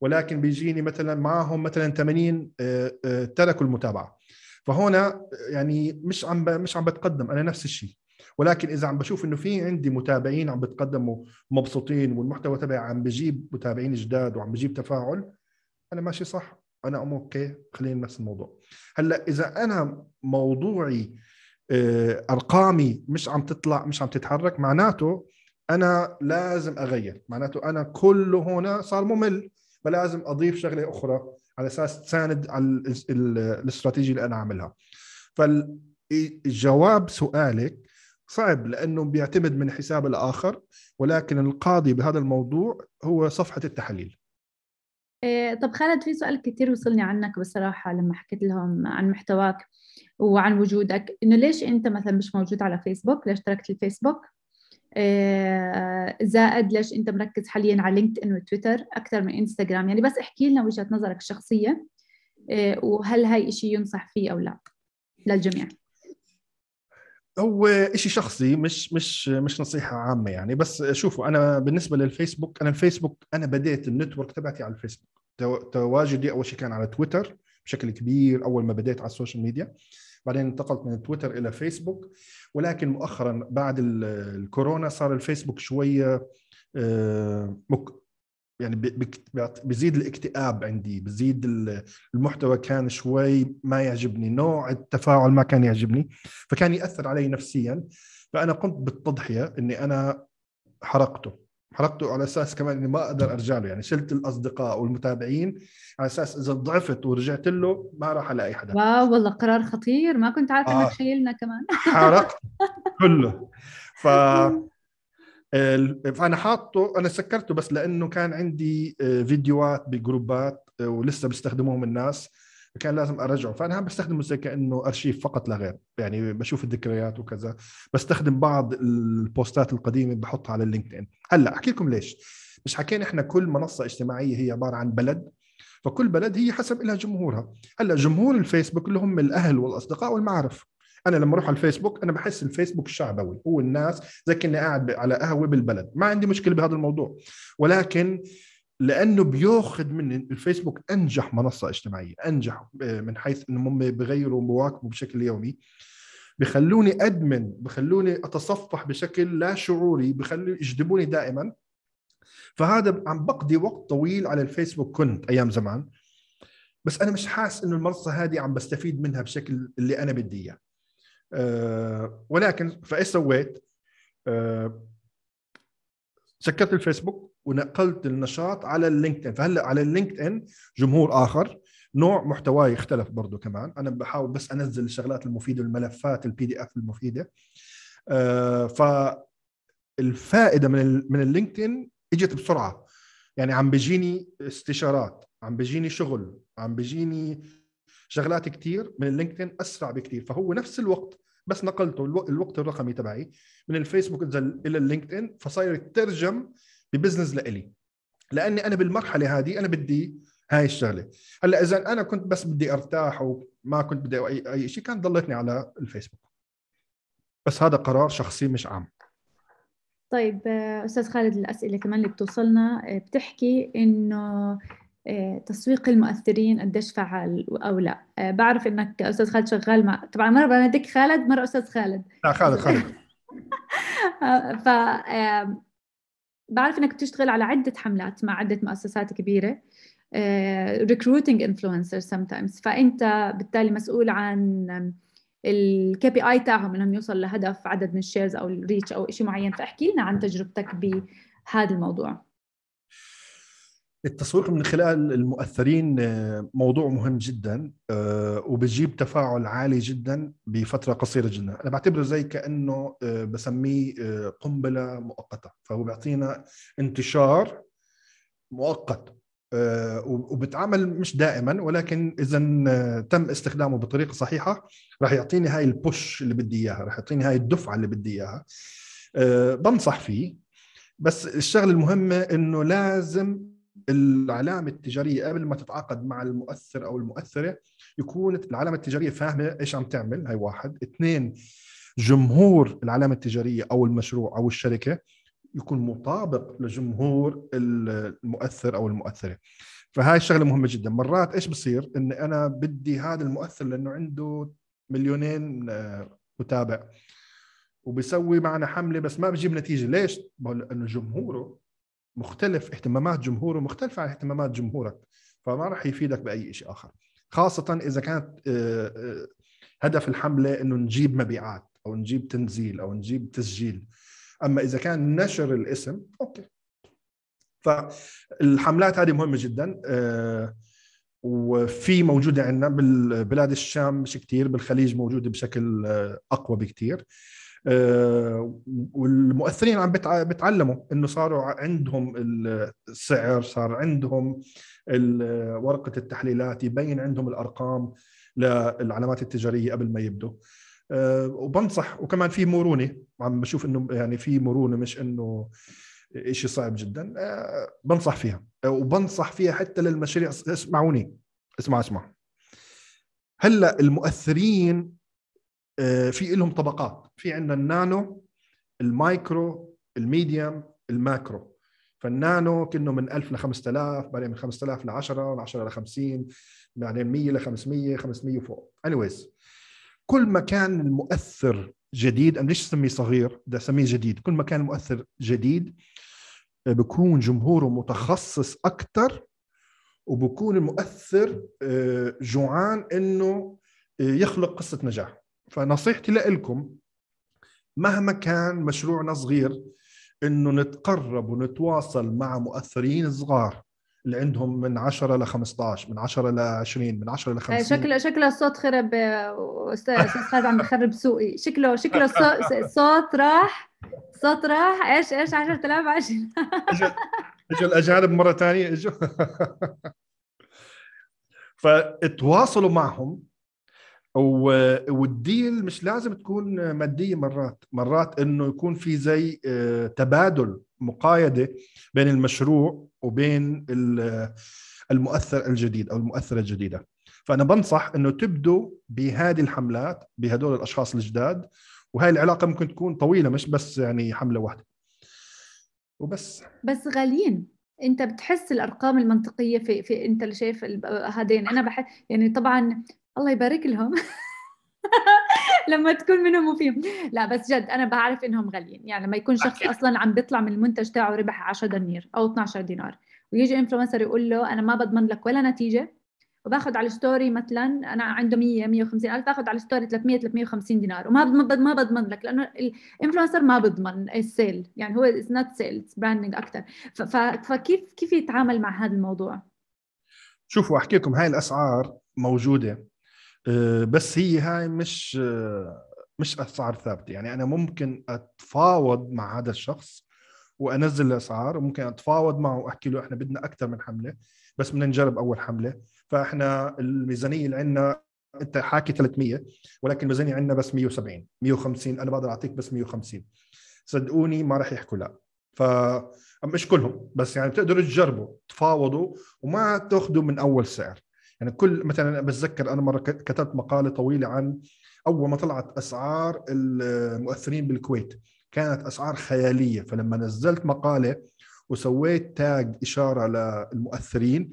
ولكن بيجيني مثلا معاهم مثلا 80 آه، آه، تركوا المتابعه فهنا آه، يعني مش عم مش عم بتقدم انا نفس الشيء ولكن اذا عم بشوف انه في عندي متابعين عم بتقدموا مبسوطين والمحتوى تبعي عم بجيب متابعين جداد وعم بجيب تفاعل انا ماشي صح انا ام اوكي خلينا نفس الموضوع هلا اذا انا موضوعي ارقامي مش عم تطلع مش عم تتحرك معناته انا لازم اغير معناته انا كله هنا صار ممل فلازم اضيف شغله اخرى على اساس تساند على الاستراتيجيه اللي انا عاملها فالجواب سؤالك صعب لانه بيعتمد من حساب الاخر ولكن القاضي بهذا الموضوع هو صفحه التحليل إيه طب خالد في سؤال كثير وصلني عنك بصراحة لما حكيت لهم عن محتواك وعن وجودك إنه ليش أنت مثلا مش موجود على فيسبوك ليش تركت الفيسبوك آه، زائد ليش انت مركز حاليا على لينكد ان وتويتر اكثر من انستغرام يعني بس احكي لنا وجهه نظرك الشخصيه آه، وهل هاي شيء ينصح فيه او لا للجميع هو شيء شخصي مش مش مش نصيحه عامه يعني بس شوفوا انا بالنسبه للفيسبوك انا الفيسبوك انا بديت النتورك تبعتي على الفيسبوك تواجدي اول شيء كان على تويتر بشكل كبير اول ما بديت على السوشيال ميديا بعدين انتقلت من تويتر الى فيسبوك ولكن مؤخرا بعد الكورونا صار الفيسبوك شويه آه، يعني بزيد الاكتئاب عندي بزيد المحتوى كان شوي ما يعجبني نوع التفاعل ما كان يعجبني فكان ياثر علي نفسيا فانا قمت بالتضحيه اني انا حرقته حرقته على اساس كمان اني ما اقدر ارجع له يعني شلت الاصدقاء والمتابعين على اساس اذا ضعفت ورجعت له ما راح الاقي حدا واو والله قرار خطير ما كنت عارفه آه. تخيلنا كمان حرقت كله ف فانا حاطه انا سكرته بس لانه كان عندي آه، فيديوهات بجروبات آه، ولسه بيستخدموهم الناس فكان لازم ارجعه فانا بستخدمه زي كانه ارشيف فقط لا غير يعني بشوف الذكريات وكذا بستخدم بعض البوستات القديمه بحطها على اللينكد ان هلا احكي لكم ليش مش حكينا احنا كل منصه اجتماعيه هي عباره عن بلد فكل بلد هي حسب لها جمهورها هلا جمهور الفيسبوك اللي هم الاهل والاصدقاء والمعارف انا لما اروح على الفيسبوك انا بحس الفيسبوك الشعبوي هو الناس زي كاني قاعد على قهوه بالبلد ما عندي مشكله بهذا الموضوع ولكن لانه بياخذ من الفيسبوك انجح منصه اجتماعيه انجح آه، من حيث انهم هم بغيروا وبواكبوا بشكل يومي بخلوني ادمن بخلوني اتصفح بشكل لا شعوري بخلوا يجذبوني دائما فهذا عم بقضي وقت طويل على الفيسبوك كنت ايام زمان بس انا مش حاسس انه المنصه هذه عم بستفيد منها بشكل اللي انا بدي اياه آه، ولكن فايش سويت؟ أه سكرت الفيسبوك ونقلت النشاط على اللينكد ان فهلا على اللينكد ان جمهور اخر نوع محتواي اختلف برضه كمان انا بحاول بس انزل الشغلات المفيده الملفات البي دي اف المفيده آه فالفائده من من اللينكد ان اجت بسرعه يعني عم بيجيني استشارات عم بيجيني شغل عم بيجيني شغلات كثير من اللينكد ان اسرع بكثير فهو نفس الوقت بس نقلته الوقت الرقمي تبعي من الفيسبوك الى اللينكد ان فصاير يترجم ببزنس لإلي لاني انا بالمرحله هذه انا بدي هاي الشغله هلا اذا انا كنت بس بدي ارتاح وما كنت بدي اي, أي شيء كان ضلتني على الفيسبوك بس هذا قرار شخصي مش عام طيب استاذ خالد الاسئله كمان اللي بتوصلنا بتحكي انه آه، تسويق المؤثرين قديش فعال او لا آه، بعرف انك استاذ خالد شغال مع طبعا مره بناديك خالد مره استاذ خالد لا خالد خالد آه، ف بعرف انك بتشتغل على عده حملات مع عده مؤسسات كبيره ريكروتينج انفلونسر سم تايمز فانت بالتالي مسؤول عن الكي بي اي تاعهم انهم يوصل لهدف عدد من الشيرز او الريتش او شيء معين فاحكي لنا عن تجربتك بهذا الموضوع التسويق من خلال المؤثرين آه، موضوع مهم جدا آه، وبجيب تفاعل عالي جدا بفتره قصيره جدا انا بعتبره زي كانه آه، بسميه قنبله مؤقته فهو بيعطينا انتشار مؤقت وبتعمل مش دائما ولكن اذا تم استخدامه بطريقه صحيحه راح يعطيني هاي البوش اللي بدي اياها راح يعطيني هاي الدفعه اللي بدي اياها بنصح فيه بس الشغله المهمه انه لازم العلامه التجاريه قبل ما تتعاقد مع المؤثر او المؤثره يكون العلامه التجاريه فاهمه ايش عم تعمل هاي واحد اثنين جمهور العلامه التجاريه او المشروع او الشركه يكون مطابق لجمهور المؤثر او المؤثره فهاي الشغله مهمه جدا مرات ايش بصير ان انا بدي هذا المؤثر لانه عنده مليونين آه، متابع وبيسوي معنا حمله بس ما بجيب نتيجه ليش لانه جمهوره مختلف اهتمامات جمهوره مختلفه عن اهتمامات جمهورك فما راح يفيدك باي شيء اخر خاصه اذا كانت آه، آه، هدف الحمله انه نجيب مبيعات او نجيب تنزيل او نجيب تسجيل اما اذا كان نشر الاسم اوكي فالحملات هذه مهمه جدا آه، وفي موجوده عندنا بالبلاد الشام مش كثير بالخليج موجوده بشكل اقوى بكثير آه، والمؤثرين عم بتعلموا انه صاروا عندهم السعر صار عندهم ورقه التحليلات يبين عندهم الارقام للعلامات التجاريه قبل ما يبدوا آه، وبنصح وكمان في مرونه عم بشوف انه يعني في مرونه مش انه شيء صعب جدا آه، بنصح فيها وبنصح فيها حتى للمشاريع اسمعوني اسمع اسمع هلا المؤثرين آه، في لهم طبقات في عندنا النانو المايكرو الميديم الماكرو فالنانو كنه من 1000 ل 5000 بعدين من 5000 ل 10 من 10 ل 50 بعدين 100 ل 500 500 وفوق anyways كل ما كان المؤثر جديد انا ليش اسميه صغير بدي اسميه جديد كل ما كان المؤثر جديد آه، بكون جمهوره متخصص اكثر وبكون المؤثر آه، جوعان انه يخلق قصه نجاح فنصيحتي لكم مهما كان مشروعنا صغير انه نتقرب ونتواصل مع مؤثرين صغار اللي عندهم من 10 ل 15 من 10 ل 20 من 10 ل 50 شكله شكله الصوت خرب استاذ استاذ خالد عم بخرب سوقي شكله شكله الصوت راح الصوت راح ايش ايش 10000 10 اجوا الاجانب مره ثانيه اجوا فتواصلوا معهم والديل مش لازم تكون ماديه مرات مرات انه يكون في زي آه، تبادل مقايده بين المشروع وبين آه، المؤثر الجديد او المؤثره الجديده فانا بنصح انه تبدوا بهذه الحملات بهدول الاشخاص الجداد وهي العلاقه ممكن تكون طويله مش بس يعني حمله واحده وبس بس غاليين انت بتحس الارقام المنطقيه في, في انت اللي شايف آه، هذين انا بحس يعني طبعا الله يبارك لهم لما تكون منهم وفيهم لا بس جد انا بعرف انهم غاليين يعني لما يكون شخص اصلا عم بيطلع من المنتج تاعه ربح 10 دنانير او 12 دينار ويجي انفلونسر يقول له انا ما بضمن لك ولا نتيجه وباخذ على الستوري مثلا انا عنده 100 150 الف باخذ على الستوري 300 350 دينار وما ما بضمن لك لانه الانفلونسر ما بضمن السيل يعني هو اتس نوت سيلز براندنج اكثر فكيف كيف يتعامل مع هذا الموضوع؟ شوفوا احكي لكم هاي الاسعار موجوده آه، بس هي هاي مش آه، مش اسعار ثابته يعني انا ممكن اتفاوض مع هذا الشخص وانزل الاسعار وممكن اتفاوض معه واحكي له احنا بدنا اكثر من حمله بس بدنا نجرب اول حمله فاحنا الميزانيه اللي عندنا انت حاكي 300 ولكن الميزانيه عندنا بس 170 150 انا بقدر اعطيك بس 150 صدقوني ما راح يحكوا لا ف مش كلهم بس يعني بتقدروا تجربوا تفاوضوا وما تاخذوا من اول سعر يعني كل مثلا بتذكر انا مره كتبت مقاله طويله عن اول ما طلعت اسعار المؤثرين بالكويت كانت اسعار خياليه فلما نزلت مقاله وسويت تاج اشاره للمؤثرين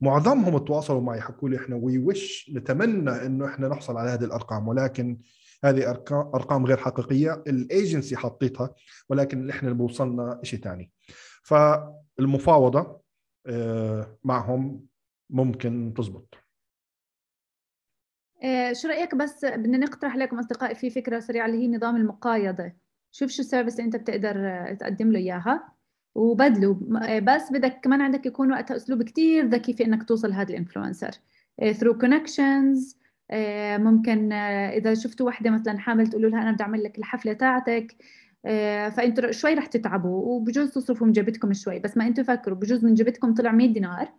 معظمهم تواصلوا معي حكوا لي احنا وي وش نتمنى انه احنا نحصل على هذه الارقام ولكن هذه ارقام ارقام غير حقيقيه الايجنسي حطيتها ولكن احنا اللي وصلنا شيء ثاني فالمفاوضه آه، معهم ممكن تزبط آه، شو رايك بس بدنا نقترح لكم اصدقائي في فكره سريعه اللي هي نظام المقايضه شوف شو السيرفيس اللي انت بتقدر آه، تقدم له اياها وبدله آه، بس بدك كمان عندك يكون وقتها اسلوب كتير ذكي في انك توصل هذا الانفلونسر ثرو كونكشنز ممكن اذا شفتوا وحده مثلا حامل تقولوا لها انا بدي اعمل لك الحفله تاعتك فانتوا شوي رح تتعبوا وبجوز تصرفوا من جيبتكم شوي بس ما انتوا فكروا بجوز من جيبتكم طلع 100 دينار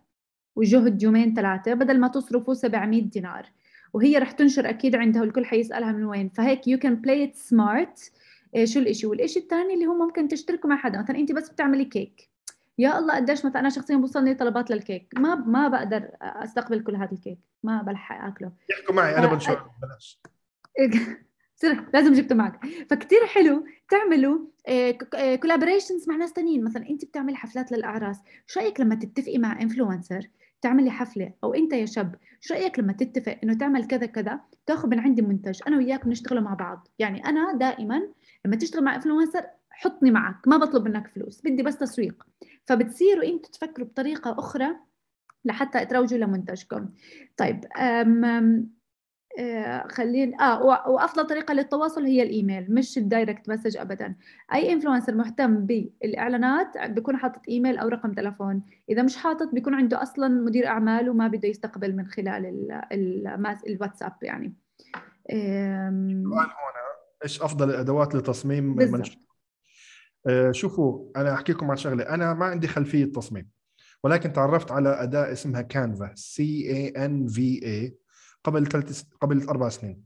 وجهد يومين ثلاثة بدل ما تصرفوا 700 دينار وهي رح تنشر أكيد عندها والكل حيسألها من وين فهيك you can play it smart إيه، شو الإشي والإشي الثاني اللي هو ممكن تشتركوا مع حدا مثلا أنت بس بتعملي كيك يا الله قديش مثلا انا شخصيا بوصلني طلبات للكيك ما ما بقدر استقبل كل هذا الكيك ما بلحق اكله يحكوا معي انا بنشر بلاش سر لازم جبته معك فكتير حلو تعملوا إيه، كولابوريشنز مع ناس تانيين مثلا انت بتعمل حفلات للاعراس شو رايك لما تتفقي مع انفلونسر تعملي حفله او انت يا شاب شو رايك لما تتفق انه تعمل كذا كذا تاخذ من عندي منتج انا وياك بنشتغله مع بعض يعني انا دائما لما تشتغل مع انفلونسر حطني معك ما بطلب منك فلوس بدي بس تسويق فبتصيروا انتم تفكروا بطريقه اخرى لحتى تروجوا لمنتجكم طيب أم أم خلين اه, آه، وافضل طريقه للتواصل هي الايميل مش الدايركت مسج ابدا اي انفلونسر مهتم بالاعلانات بيكون حاطط ايميل او رقم تلفون اذا مش حاطط بيكون عنده اصلا مدير اعمال وما بده يستقبل من خلال الواتساب يعني هون ايش افضل الادوات لتصميم آه، شوفوا انا احكي لكم عن شغله انا ما عندي خلفيه تصميم ولكن تعرفت على اداه اسمها كانفا سي ان في اي قبل ثلاث قبل اربع سنين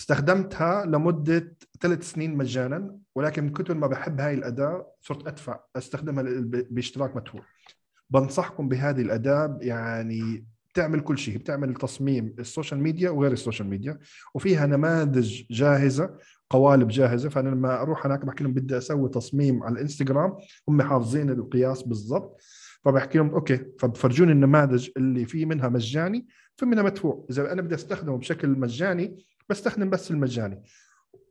استخدمتها لمده ثلاث سنين مجانا ولكن من كثر ما بحب هاي الاداه صرت ادفع استخدمها باشتراك مدفوع بنصحكم بهذه الاداه يعني بتعمل كل شيء بتعمل تصميم السوشيال ميديا وغير السوشيال ميديا وفيها نماذج جاهزه قوالب جاهزه فانا لما اروح هناك بحكي لهم بدي اسوي تصميم على الانستغرام هم حافظين القياس بالضبط فبحكي لهم اوكي فبفرجوني النماذج اللي في منها مجاني ثمنه مدفوع اذا انا بدي استخدمه بشكل مجاني بستخدم بس المجاني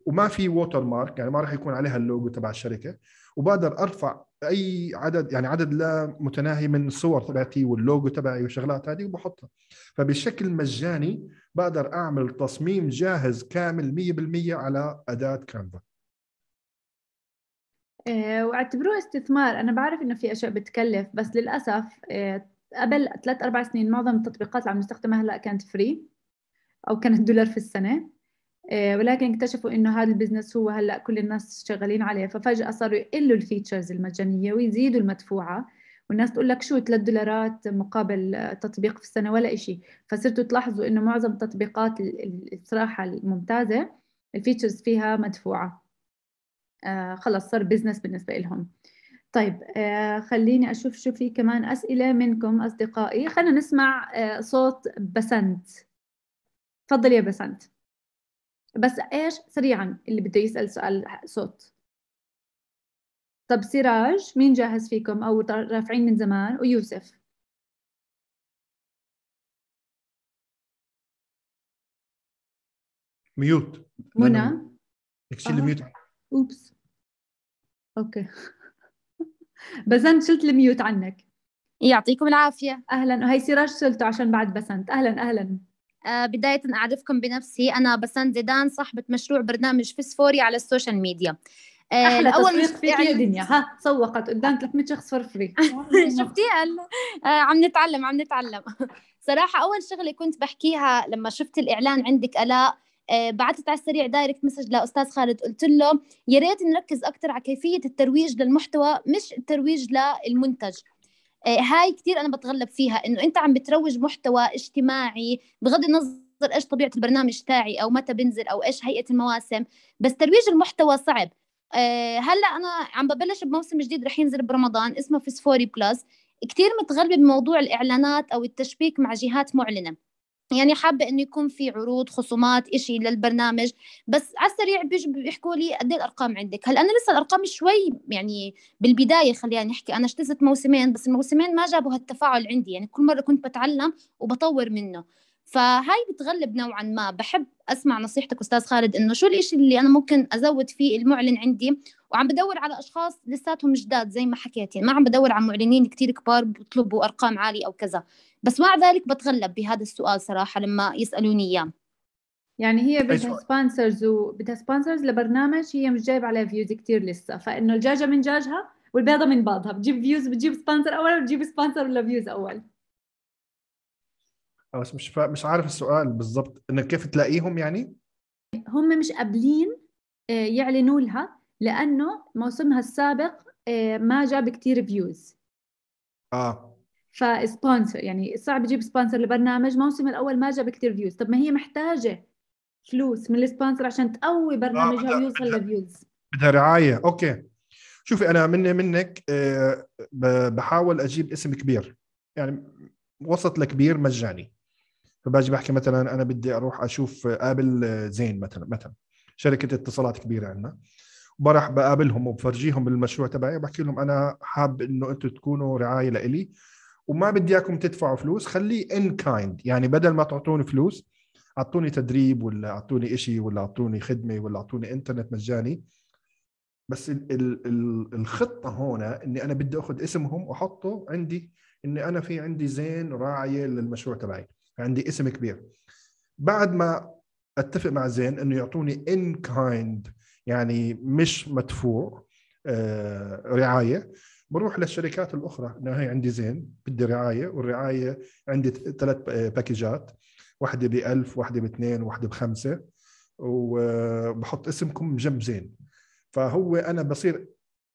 وما في ووتر مارك يعني ما راح يكون عليها اللوجو تبع الشركه وبقدر ارفع اي عدد يعني عدد لا متناهي من الصور تبعتي واللوجو تبعي والشغلات هذه وبحطها فبشكل مجاني بقدر اعمل تصميم جاهز كامل 100% على اداه كانفا آه، واعتبروه استثمار انا بعرف انه في اشياء بتكلف بس للاسف آه، قبل ثلاث اربع سنين معظم التطبيقات اللي عم نستخدمها هلا كانت فري او كانت دولار في السنه آه، ولكن اكتشفوا انه هذا البزنس هو هلا كل الناس شغالين عليه ففجاه صاروا يقلوا الفيتشرز المجانيه ويزيدوا المدفوعه والناس تقول لك شو 3 دولارات مقابل تطبيق في السنه ولا شيء فصرتوا تلاحظوا انه معظم التطبيقات الصراحه الممتازه الفيتشرز فيها مدفوعه آه خلص صار بزنس بالنسبه لهم طيب آه، خليني أشوف شو في كمان أسئلة منكم أصدقائي خلينا نسمع آه، صوت بسنت تفضل يا بسنت بس إيش سريعا اللي بده يسأل سؤال صوت طب سراج مين جاهز فيكم أو رافعين من زمان ويوسف ميوت منى اكسل ميوت اوبس اوكي بسنت شلت الميوت عنك يعطيكم العافية أهلا وهي سراج شلته عشان بعد بسنت أهلا أهلا آه بداية أعرفكم بنفسي أنا بسنت زيدان صاحبة مشروع برنامج فسفوري على السوشيال ميديا آه، احلى اول تسويق في كل الدنيا يعني- ها سوقت قدام 300 شخص فور فري شفتي آه، عم نتعلم عم نتعلم صراحه اول شغله كنت بحكيها لما شفت الاعلان عندك الاء آه، بعثت على السريع دايركت مسج لاستاذ خالد قلت له يا ريت نركز اكثر على كيفيه الترويج للمحتوى مش الترويج للمنتج آه، هاي كثير انا بتغلب فيها انه انت عم بتروج محتوى اجتماعي بغض النظر ايش طبيعه البرنامج تاعي او متى بنزل او ايش هيئه المواسم بس ترويج المحتوى صعب آه، هلا انا عم ببلش بموسم جديد رح ينزل برمضان اسمه فسفوري بلس كثير متغلبه بموضوع الاعلانات او التشبيك مع جهات معلنه يعني حابة إنه يكون في عروض خصومات إشي للبرنامج بس على السريع بيحكوا لي قد إيه الأرقام عندك هل أنا لسه الأرقام شوي يعني بالبداية خلينا نحكي أنا اشتزت موسمين بس الموسمين ما جابوا هالتفاعل عندي يعني كل مرة كنت بتعلم وبطور منه فهاي بتغلب نوعا ما بحب اسمع نصيحتك استاذ خالد انه شو الاشي اللي انا ممكن ازود فيه المعلن عندي وعم بدور على اشخاص لساتهم جداد زي ما حكيت يعني ما عم بدور على معلنين كتير كبار بيطلبوا ارقام عاليه او كذا بس مع ذلك بتغلب بهذا السؤال صراحه لما يسالوني اياه يعني هي بدها سبونسرز وبدها سبونسرز لبرنامج هي مش جايب عليه فيوز كتير لسه فانه الدجاجه من دجاجها والبيضه من بعضها بتجيب فيوز بتجيب سبونسر اول بتجيب سبونسر ولا فيوز اول بس مش فا... مش عارف السؤال بالضبط انك كيف تلاقيهم يعني هم مش قابلين آه، يعلنوا لها لانه موسمها السابق آه، ما جاب كتير فيوز اه فسبونسر يعني صعب يجيب سبونسر لبرنامج الموسم الاول ما جاب كثير فيوز طب ما هي محتاجه فلوس من السبونسر عشان تقوي برنامجها آه، ويوصل لفيوز بدها رعايه اوكي شوفي انا مني منك آه، بحاول اجيب اسم كبير يعني وسط لكبير مجاني فباجي بحكي مثلا انا بدي اروح اشوف ابل آه، زين مثلا مثلا شركه اتصالات كبيره عندنا وبروح بقابلهم وبفرجيهم بالمشروع تبعي وبحكي لهم انا حاب انه انتم تكونوا رعايه لإلي وما بدي اياكم تدفعوا فلوس خليه ان كايند يعني بدل ما تعطوني فلوس اعطوني تدريب ولا اعطوني شيء ولا اعطوني خدمه ولا اعطوني انترنت مجاني بس الـ الـ الـ الخطه هون اني انا بدي اخذ اسمهم واحطه عندي اني انا في عندي زين راعيه للمشروع تبعي عندي اسم كبير بعد ما اتفق مع زين انه يعطوني ان كايند يعني مش مدفوع آه، رعايه بروح للشركات الاخرى انه هي عندي زين بدي رعايه والرعايه عندي ثلاث باكجات واحده ب 1000 واحده ب 2 واحده بخمسه وبحط اسمكم جنب زين فهو انا بصير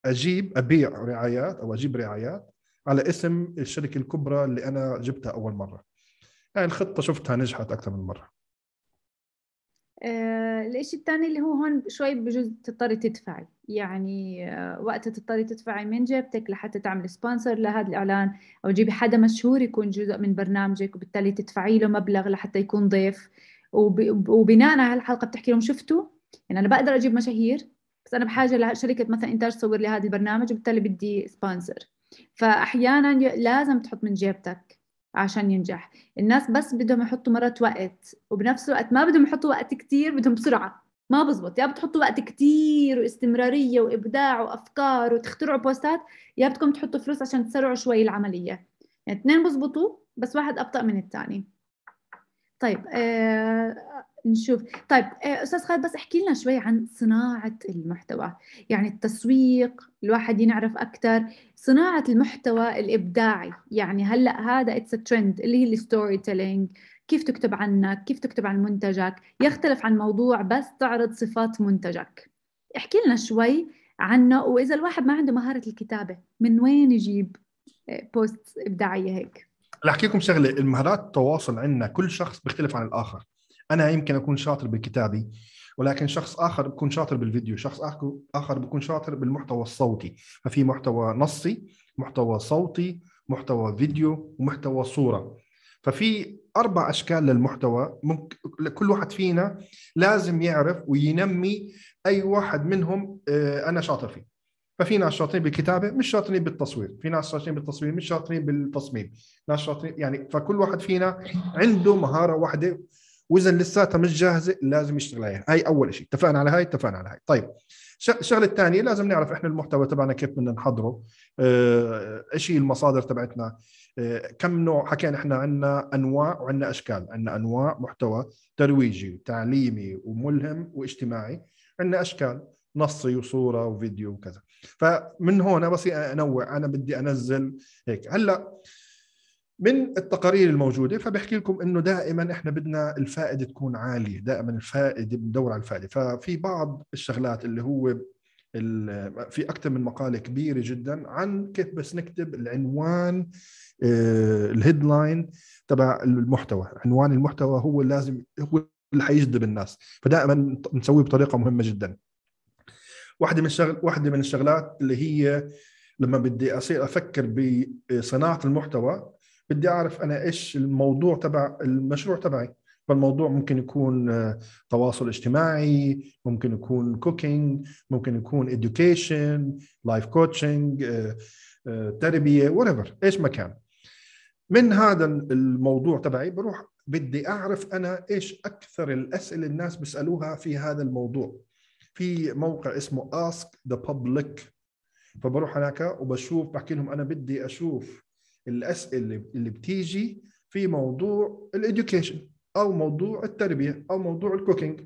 اجيب ابيع رعايات او اجيب رعايات على اسم الشركه الكبرى اللي انا جبتها اول مره يعني الخطه شفتها نجحت اكثر من مره آه، الإشي الثاني اللي هو هون شوي بجوز تضطري تدفعي يعني آه، وقت تضطري تدفعي من جيبتك لحتى تعملي سبونسر لهذا الإعلان أو تجيبي حدا مشهور يكون جزء من برنامجك وبالتالي تدفعي له مبلغ لحتى يكون ضيف وبناء على هالحلقة بتحكي لهم شفتوا يعني أنا بقدر أجيب مشاهير بس أنا بحاجة لشركة مثلا إنتاج تصور لي هذا البرنامج وبالتالي بدي سبونسر فأحيانا لازم تحط من جيبتك عشان ينجح الناس بس بدهم يحطوا مرة وقت وبنفس الوقت ما بدهم يحطوا وقت كتير بدهم بسرعة ما بزبط يا بتحطوا وقت كتير واستمرارية وإبداع وأفكار وتخترعوا بوستات يا بدكم تحطوا فلوس عشان تسرعوا شوي العملية يعني اثنين بزبطوا بس واحد أبطأ من الثاني طيب آه نشوف طيب آه، استاذ خالد بس احكي لنا شوي عن صناعه المحتوى يعني التسويق الواحد ينعرف اكثر صناعه المحتوى الابداعي يعني هلا هذا اتس ترند اللي هي الستوري تيلينج كيف تكتب عنك كيف تكتب عن منتجك يختلف عن موضوع بس تعرض صفات منتجك احكي لنا شوي عنه واذا الواحد ما عنده مهاره الكتابه من وين يجيب بوست آه، ابداعيه هيك؟ رح احكي لكم شغله المهارات التواصل عندنا كل شخص بيختلف عن الاخر انا يمكن اكون شاطر بالكتابي ولكن شخص اخر بكون شاطر بالفيديو شخص اخر بكون شاطر بالمحتوى الصوتي ففي محتوى نصي محتوى صوتي محتوى فيديو ومحتوى صوره ففي اربع اشكال للمحتوى ممكن كل واحد فينا لازم يعرف وينمي اي واحد منهم آه، انا شاطر فيه ففي ناس شاطرين بالكتابه مش شاطرين بالتصوير في ناس شاطرين بالتصوير مش شاطرين بالتصميم ناس شاطرين يعني فكل واحد فينا عنده مهاره واحده واذا لساتها مش جاهزه لازم يشتغل عليها هاي اول شيء اتفقنا على هاي اتفقنا على هاي طيب الشغله الثانيه لازم نعرف احنا المحتوى تبعنا كيف بدنا نحضره ايش آه، هي المصادر تبعتنا آه، كم نوع حكينا احنا عندنا انواع وعندنا اشكال عندنا انواع محتوى ترويجي تعليمي وملهم واجتماعي عندنا اشكال نصي وصوره وفيديو وكذا فمن هون بصير انوع انا بدي انزل هيك هلا من التقارير الموجوده فبحكي لكم انه دائما احنا بدنا الفائده تكون عاليه دائما الفائده بندور على الفائده ففي بعض الشغلات اللي هو في اكثر من مقاله كبيره جدا عن كيف بس نكتب العنوان آه، الهيدلاين تبع المحتوى عنوان المحتوى هو لازم هو اللي حيجذب الناس فدائما نسويه بطريقه مهمه جدا واحده من الشغل واحده من الشغلات اللي هي لما بدي اصير افكر بصناعه المحتوى بدي اعرف انا ايش الموضوع تبع المشروع تبعي فالموضوع ممكن يكون آه، تواصل اجتماعي ممكن يكون كوكينج ممكن يكون education لايف آه، كوتشنج آه، تربيه whatever ايش ما كان من هذا الموضوع تبعي بروح بدي اعرف انا ايش اكثر الاسئله الناس بيسالوها في هذا الموضوع في موقع اسمه ask the public فبروح هناك وبشوف بحكي لهم انا بدي اشوف الاسئله اللي بتيجي في موضوع الاديوكيشن او موضوع التربيه او موضوع الكوكينج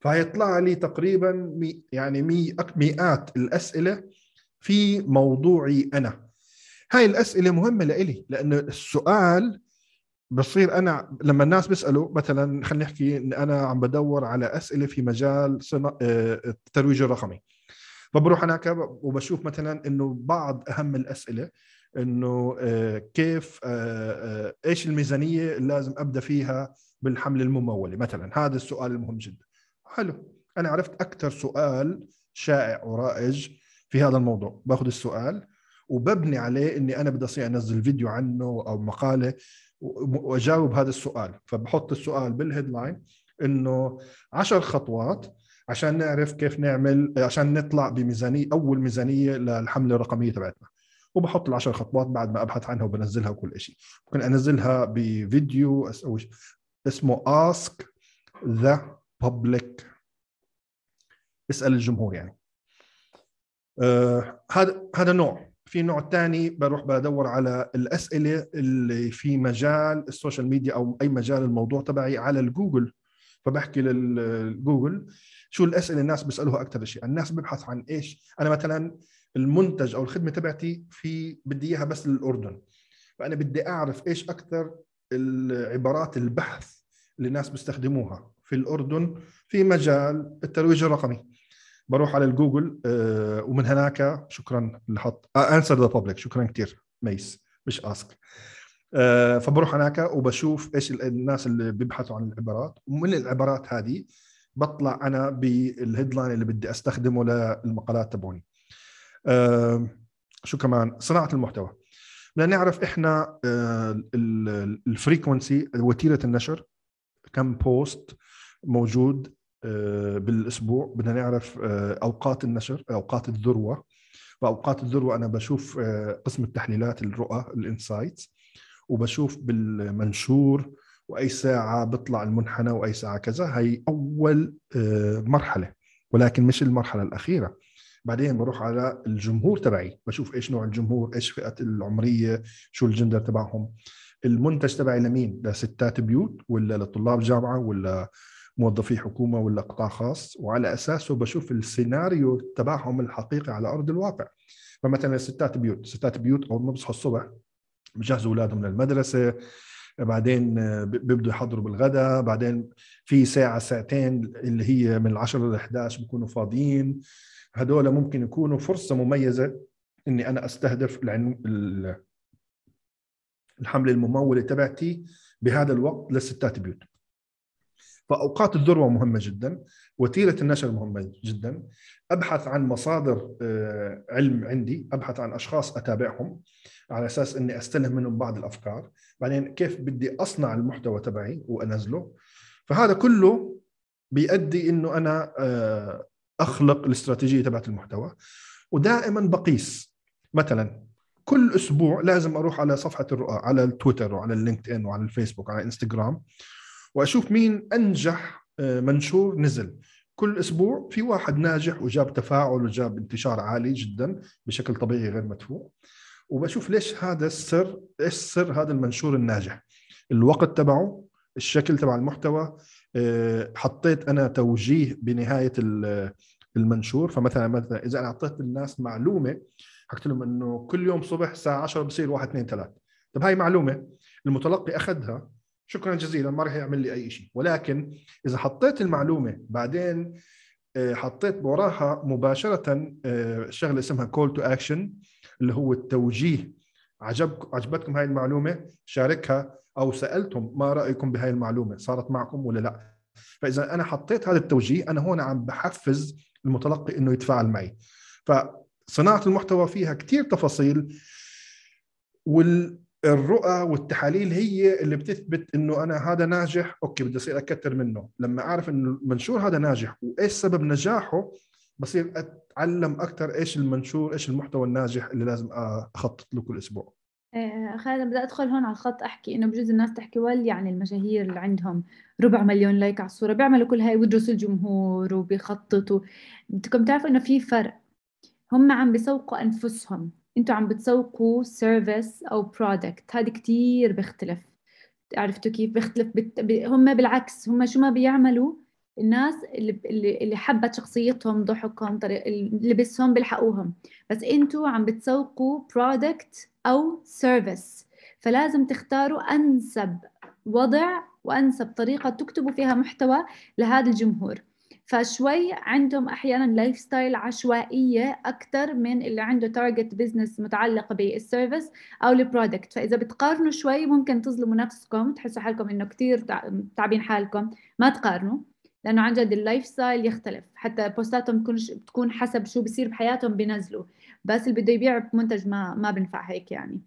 فهيطلع لي تقريبا مي يعني مي مئات الاسئله في موضوعي انا هاي الاسئله مهمه لإلي لانه السؤال بصير انا لما الناس بيسالوا مثلا خلينا نحكي ان انا عم بدور على اسئله في مجال آه، الترويج الرقمي فبروح هناك وبشوف مثلا انه بعض اهم الاسئله انه آه، كيف آه، آه، ايش الميزانيه اللي لازم ابدا فيها بالحمله المموله مثلا هذا السؤال المهم جدا حلو انا عرفت اكثر سؤال شائع ورائج في هذا الموضوع باخذ السؤال وببني عليه اني انا بدي اصير انزل فيديو عنه او مقاله واجاوب هذا السؤال فبحط السؤال بالهيدلاين انه عشر خطوات عشان نعرف كيف نعمل عشان نطلع بميزانيه اول ميزانيه للحمله الرقميه تبعتنا وبحط العشر خطوات بعد ما ابحث عنها وبنزلها وكل شيء ممكن انزلها بفيديو اسوي اسمه اسك ذا public اسال الجمهور يعني آه، هذا آه هذا نوع في نوع ثاني بروح بدور على الاسئله اللي في مجال السوشيال ميديا او اي مجال الموضوع تبعي على الجوجل فبحكي للجوجل شو الاسئله الناس بيسالوها اكثر شيء الناس بيبحث عن ايش انا مثلا المنتج او الخدمه تبعتي في بدي اياها بس للاردن فانا بدي اعرف ايش اكثر العبارات البحث اللي الناس بيستخدموها في الاردن في مجال الترويج الرقمي بروح على الجوجل آه، ومن هناك شكرا لحط انسر ذا بابليك شكرا كثير ميس مش اسك آه، فبروح هناك وبشوف ايش الناس اللي بيبحثوا عن العبارات ومن العبارات هذه بطلع انا بالهيدلاين اللي بدي استخدمه للمقالات تبعوني شو كمان صناعه المحتوى بدنا نعرف احنا آه، الفريكونسي وتيره النشر كم بوست موجود آه، بالاسبوع بدنا نعرف آه، اوقات النشر اوقات الذروه فاوقات الذروه انا بشوف قسم التحليلات الرؤى الانسايتس وبشوف بالمنشور واي ساعه بيطلع المنحنى واي ساعه كذا هي اول مرحله ولكن مش المرحله الاخيره بعدين بروح على الجمهور تبعي بشوف ايش نوع الجمهور ايش فئه العمريه شو الجندر تبعهم المنتج تبعي لمين لستات بيوت ولا لطلاب جامعه ولا موظفي حكومه ولا قطاع خاص وعلى اساسه بشوف السيناريو تبعهم الحقيقي على ارض الواقع فمثلا ستات بيوت ستات بيوت اول ما بصحوا الصبح بجهزوا اولادهم للمدرسه بعدين آه، بيبدوا يحضروا بالغداء بعدين في ساعه ساعتين اللي هي من 10 ل 11 بيكونوا فاضيين هدول ممكن يكونوا فرصه مميزه اني انا استهدف الحمله المموله تبعتي بهذا الوقت لستات بيوت فاوقات الذروه مهمه جدا وتيره النشر مهمه جدا ابحث عن مصادر آه، علم عندي ابحث عن اشخاص اتابعهم على اساس اني استلم منهم بعض الافكار بعدين كيف بدي اصنع المحتوى تبعي وانزله فهذا كله بيؤدي انه انا آه، اخلق الاستراتيجيه تبعت المحتوى ودائما بقيس مثلا كل اسبوع لازم اروح على صفحه الرؤى آه، على التويتر وعلى اللينكد ان وعلى الفيسبوك وعلى الانستغرام واشوف مين انجح آه، منشور نزل كل اسبوع في واحد ناجح وجاب تفاعل وجاب انتشار عالي جدا بشكل طبيعي غير مدفوع وبشوف ليش هذا السر ايش سر هذا المنشور الناجح الوقت تبعه الشكل تبع المحتوى آه، حطيت انا توجيه بنهايه المنشور فمثلا مثلا اذا انا اعطيت الناس معلومه حكيت لهم انه كل يوم صبح الساعه 10 بصير 1 2 3 طب هاي معلومه المتلقي اخذها شكرا جزيلا ما راح يعمل لي اي شيء ولكن اذا حطيت المعلومه بعدين آه، حطيت وراها مباشره آه، شغله اسمها كول تو اكشن اللي هو التوجيه عجبك عجبتكم هاي المعلومه شاركها او سالتم ما رايكم بهاي المعلومه صارت معكم ولا لا فاذا انا حطيت هذا التوجيه انا هون عم بحفز المتلقي انه يتفاعل معي فصناعه المحتوى فيها كثير تفاصيل والرؤى والتحاليل هي اللي بتثبت انه انا هذا ناجح اوكي بدي اصير اكثر منه لما اعرف انه المنشور هذا ناجح وايش سبب نجاحه بصير اتعلم اكثر ايش المنشور ايش المحتوى الناجح اللي لازم اخطط له كل اسبوع آه، خالد بدي ادخل هون على الخط احكي انه بجوز الناس تحكي ول يعني المشاهير اللي عندهم ربع مليون لايك على الصوره بيعملوا كل هاي ويدرسوا الجمهور وبيخططوا بدكم تعرفوا انه في فرق هم عم بيسوقوا انفسهم انتوا عم بتسوقوا سيرفيس او برودكت هذا كتير بيختلف عرفتوا كيف بيختلف بت... ب... هم بالعكس هم شو ما بيعملوا الناس اللي اللي حبت شخصيتهم ضحكهم طريق لبسهم بيلحقوهم بس انتوا عم بتسوقوا برودكت او سيرفيس فلازم تختاروا انسب وضع وانسب طريقه تكتبوا فيها محتوى لهذا الجمهور فشوي عندهم احيانا لايف ستايل عشوائيه اكثر من اللي عنده تارجت بزنس متعلقه بالسيرفيس او البرودكت فاذا بتقارنوا شوي ممكن تظلموا نفسكم تحسوا حالكم انه كثير تعبين حالكم ما تقارنوا لانه عن جد اللايف ستايل يختلف حتى بوستاتهم بتكونش بتكون حسب شو بصير بحياتهم بينزلوا بس اللي بده يبيع منتج ما ما بنفع هيك يعني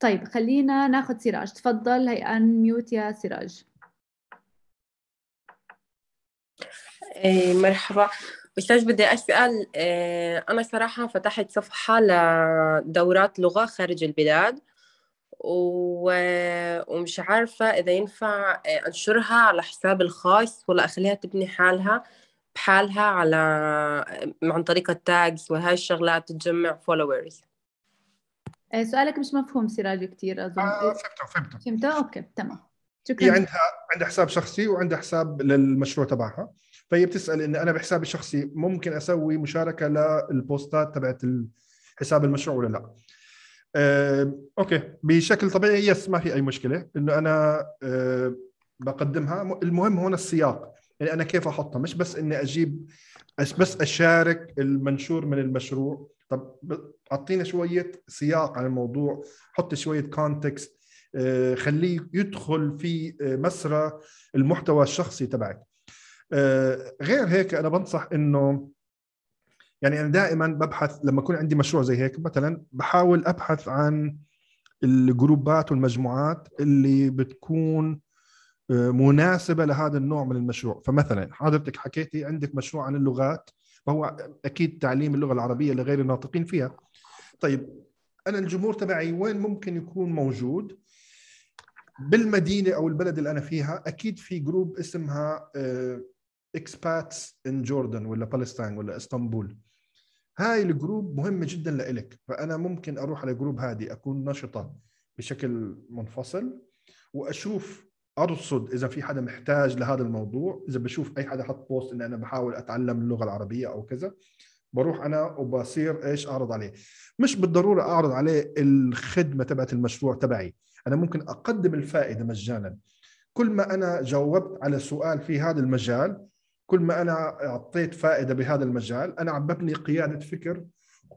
طيب خلينا ناخذ سراج تفضل هي ان ميوت يا سراج إيه مرحبا أستاذ بدي أسأل إيه، أنا صراحة فتحت صفحة لدورات لغة خارج البلاد و... ومش عارفة إذا ينفع آه، أنشرها على حسابي الخاص ولا أخليها تبني حالها بحالها على آه، عن طريق التاجز وهاي الشغلات تجمع فولورز آه، سؤالك مش مفهوم سراج كثير أظن آه فهمته فهمته فهمته أوكي تمام شكرا هي عندها عندها حساب شخصي وعندها حساب للمشروع تبعها فهي طيب، بتسال ان انا بحسابي الشخصي ممكن اسوي مشاركه للبوستات تبعت حساب المشروع ولا لا أه، اوكي بشكل طبيعي يس ما في اي مشكله انه انا أه، بقدمها المهم هون السياق يعني انا كيف احطها مش بس اني اجيب بس اشارك المنشور من المشروع طب اعطينا شويه سياق على الموضوع حط شويه كونتكست أه، خليه يدخل في آه، مسرى المحتوى الشخصي تبعك آه، غير هيك انا بنصح انه يعني انا دائما ببحث لما يكون عندي مشروع زي هيك مثلا بحاول ابحث عن الجروبات والمجموعات اللي بتكون آه، مناسبه لهذا النوع من المشروع فمثلا حضرتك حكيتي عندك مشروع عن اللغات فهو اكيد تعليم اللغه العربيه لغير الناطقين فيها طيب انا الجمهور تبعي وين ممكن يكون موجود بالمدينه او البلد اللي انا فيها اكيد في جروب اسمها آه، اكسباتس ان جوردن ولا فلسطين ولا اسطنبول هاي الجروب مهمه جدا لإلك فانا ممكن اروح على الجروب هذه اكون نشطه بشكل منفصل واشوف ارصد اذا في حدا محتاج لهذا الموضوع اذا بشوف اي حدا حط بوست ان انا بحاول اتعلم اللغه العربيه او كذا بروح انا وبصير ايش اعرض عليه مش بالضروره اعرض عليه الخدمه تبعت المشروع تبعي انا ممكن اقدم الفائده مجانا كل ما انا جاوبت على سؤال في هذا المجال كل ما انا اعطيت فائده بهذا المجال انا عم ببني قياده فكر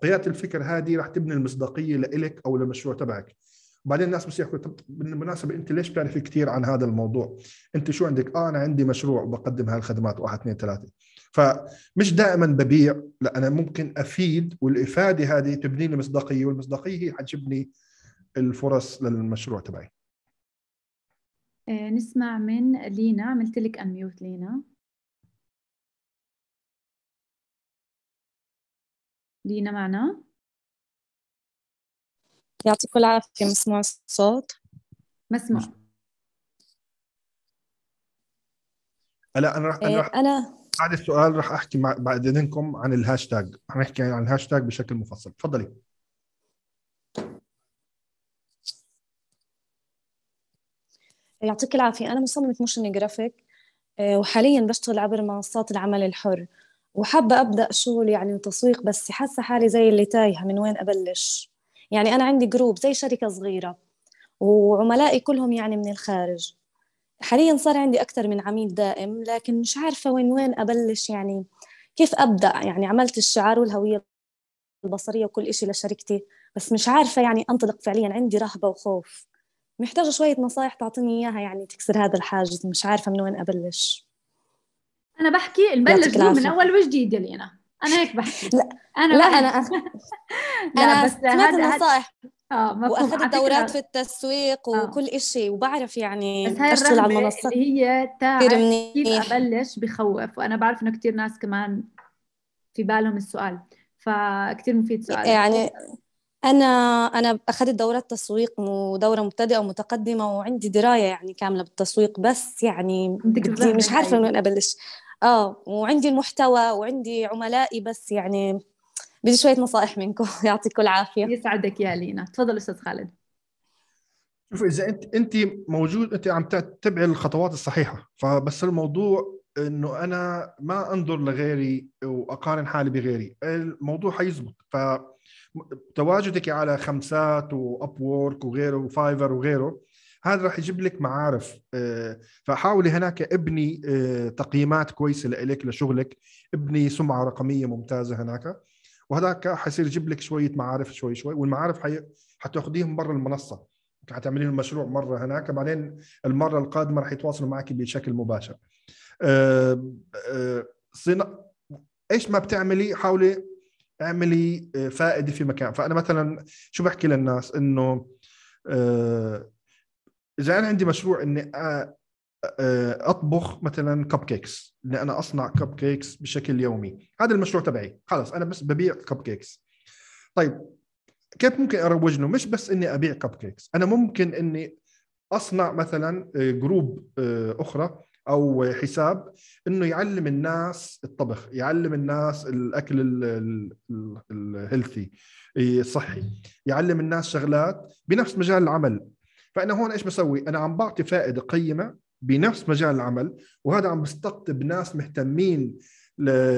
قياده الفكر هذه رح تبني المصداقيه لإلك او للمشروع تبعك بعدين الناس بس يحكوا طب بالمناسبه انت ليش بتعرف كثير عن هذا الموضوع؟ انت شو عندك؟ اه انا عندي مشروع بقدم هالخدمات واحد اثنين ثلاثه. فمش دائما ببيع لا انا ممكن افيد والافاده هذه تبني لي مصداقيه والمصداقيه هي حتجيبني الفرص للمشروع تبعي. آه، نسمع من لينا عملت لك انميوت لينا لينا معنا يعطيكم العافية مسموع الصوت مسموع هلا انا رح انا إيه، رح انا بعد السؤال رح احكي مع بعدينكم عن الهاشتاج رح نحكي عن الهاشتاج بشكل مفصل تفضلي يعطيك العافية أنا مصممة موشن جرافيك إيه، وحاليا بشتغل عبر منصات العمل الحر وحابة أبدأ شغل يعني تسويق بس حاسة حالي زي اللي تايهة من وين أبلش يعني أنا عندي جروب زي شركة صغيرة وعملائي كلهم يعني من الخارج حاليا صار عندي أكثر من عميل دائم لكن مش عارفة وين وين أبلش يعني كيف أبدأ يعني عملت الشعار والهوية البصرية وكل إشي لشركتي بس مش عارفة يعني أنطلق فعليا عندي رهبة وخوف محتاجة شوية نصايح تعطيني إياها يعني تكسر هذا الحاجز مش عارفة من وين أبلش انا بحكي نبلش من اول وجديد لينا انا هيك بحكي لا انا لا انا انا بس سمعت النصائح اه واخذت دورات في التسويق آه. وكل آه. شيء وبعرف يعني بس اشتغل على المنصات اللي هي تاع كيف ابلش بخوف وانا بعرف انه كثير ناس كمان في بالهم السؤال فكثير مفيد سؤال يعني انا انا اخذت دورات تسويق ودوره مبتدئه ومتقدمه وعندي درايه يعني كامله بالتسويق بس يعني مش عارفه من وين ابلش اه وعندي المحتوى وعندي عملائي بس يعني بدي شويه نصائح منكم يعطيكم العافيه يسعدك يا لينا تفضل استاذ خالد شوف اذا انت انت موجود انت عم تتبعي الخطوات الصحيحه فبس الموضوع انه انا ما انظر لغيري واقارن حالي بغيري الموضوع حيزبط ف تواجدك على خمسات واب وورك وغيره وفايفر وغيره هذا راح يجيب لك معارف آه، فحاولي هناك ابني آه، تقييمات كويسه لإلك لشغلك ابني سمعه رقميه ممتازه هناك وهذاك حيصير يجيب لك شويه معارف شوي شوي والمعارف حي... حتاخذيهم برا المنصه حتعملي المشروع مشروع مره هناك بعدين المره القادمه راح يتواصلوا معك بشكل مباشر آه، صنا... ايش ما بتعملي حاولي اعملي فائده في مكان فانا مثلا شو بحكي للناس انه اذا انا عندي مشروع اني اطبخ مثلا كب كيكس اني انا اصنع كب كيكس بشكل يومي هذا المشروع تبعي خلاص انا بس ببيع كب كيكس طيب كيف ممكن اروج له مش بس اني ابيع كب كيكس انا ممكن اني اصنع مثلا آه، جروب آه، اخرى او حساب انه يعلم الناس الطبخ يعلم الناس الاكل الهيلثي الصحي إيه، يعلم الناس شغلات بنفس مجال العمل فانا هون ايش بسوي؟ انا عم بعطي فائده قيمه بنفس مجال العمل وهذا عم بستقطب ناس مهتمين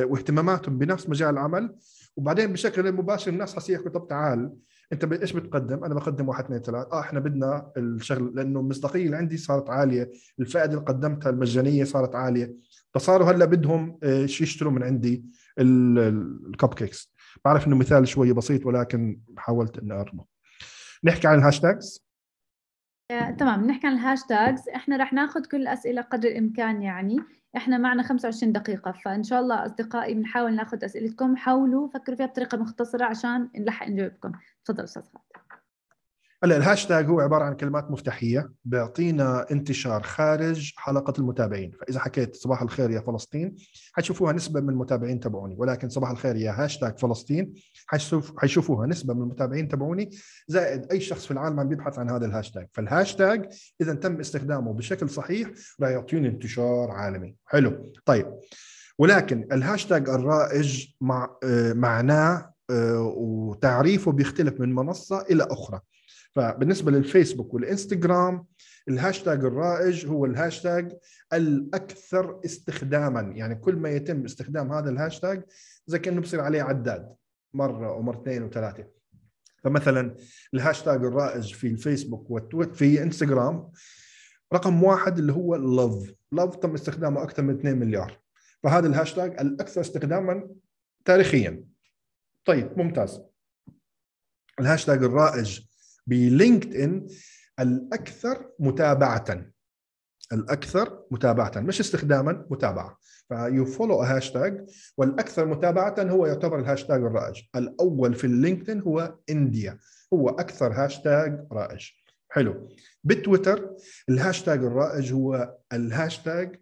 واهتماماتهم بنفس مجال العمل وبعدين بشكل مباشر الناس حسيحكوا طب تعال انت ايش بتقدم؟ انا بقدم واحد اثنين ثلاث، اه احنا بدنا الشغل لانه المصداقيه اللي عندي صارت عاليه، الفائده اللي قدمتها المجانيه صارت عاليه، فصاروا هلا بدهم آه، يشتروا من عندي الكب كيكس. بعرف انه مثال شوي بسيط ولكن حاولت اني ارمه. نحكي عن الهاشتاجز آه، تمام نحكي عن الهاشتاجز احنا رح ناخذ كل الاسئله قدر الامكان يعني احنا معنا 25 دقيقه فان شاء الله اصدقائي بنحاول ناخذ اسئلتكم حاولوا فكروا فيها بطريقه مختصره عشان نلحق نجاوبكم تفضل استاذ خالد هلا الهاشتاج هو عباره عن كلمات مفتاحيه بيعطينا انتشار خارج حلقه المتابعين فاذا حكيت صباح الخير يا فلسطين حتشوفوها نسبه من المتابعين تبعوني ولكن صباح الخير يا هاشتاج فلسطين حيشوفوها نسبه من المتابعين تبعوني زائد اي شخص في العالم عم بيبحث عن هذا الهاشتاج فالهاشتاج اذا تم استخدامه بشكل صحيح راح يعطيني انتشار عالمي حلو طيب ولكن الهاشتاج الرائج مع آه، معناه آه، وتعريفه بيختلف من منصه الى اخرى فبالنسبه للفيسبوك والانستغرام الهاشتاج الرائج هو الهاشتاج الاكثر استخداما يعني كل ما يتم استخدام هذا الهاشتاج زي كانه بصير عليه عداد مره ومرتين وثلاثه فمثلا الهاشتاج الرائج في الفيسبوك والتويتر في انستغرام رقم واحد اللي هو لوف لوف تم استخدامه اكثر من 2 مليار فهذا الهاشتاج الاكثر استخداما تاريخيا طيب ممتاز الهاشتاج الرائج بلينكد ان الاكثر متابعه الاكثر متابعه مش استخداما متابعه فيو فولو هاشتاج والاكثر متابعه هو يعتبر الهاشتاج الرائج الاول في اللينكدين هو انديا هو اكثر هاشتاج رائج حلو بتويتر الهاشتاج الرائج هو الهاشتاج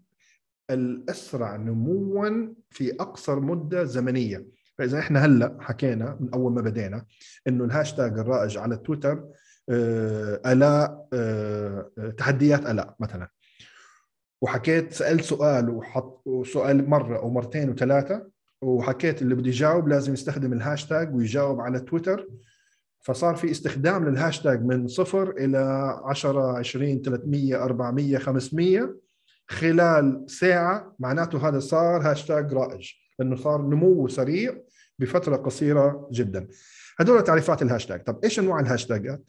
الاسرع نموا في اقصر مده زمنيه فاذا احنا هلا حكينا من اول ما بدينا انه الهاشتاج الرائج على تويتر آه، الاء آه، تحديات الاء مثلا وحكيت سالت سؤال وحط سؤال مره او مرتين وثلاثه وحكيت اللي بده يجاوب لازم يستخدم الهاشتاج ويجاوب على تويتر فصار في استخدام للهاشتاج من صفر الى 10 20 300 400 500 خلال ساعه معناته هذا صار هاشتاج رائج لانه صار نموه سريع بفتره قصيره جدا هدول تعريفات الهاشتاج طب ايش انواع الهاشتاجات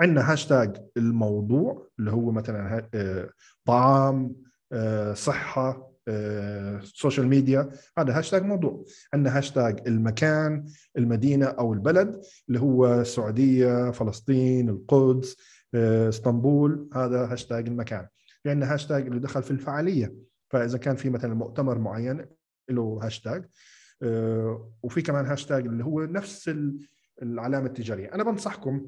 عندنا هاشتاج الموضوع اللي هو مثلا آه، طعام آه، صحه سوشيال آه، ميديا هذا هاشتاج موضوع عندنا هاشتاج المكان المدينه او البلد اللي هو السعوديه فلسطين القدس اسطنبول هذا هاشتاج المكان في عندنا هاشتاج اللي دخل في الفعاليه فاذا كان في مثلا مؤتمر معين له هاشتاج آه، وفي كمان هاشتاج اللي هو نفس العلامه التجاريه انا بنصحكم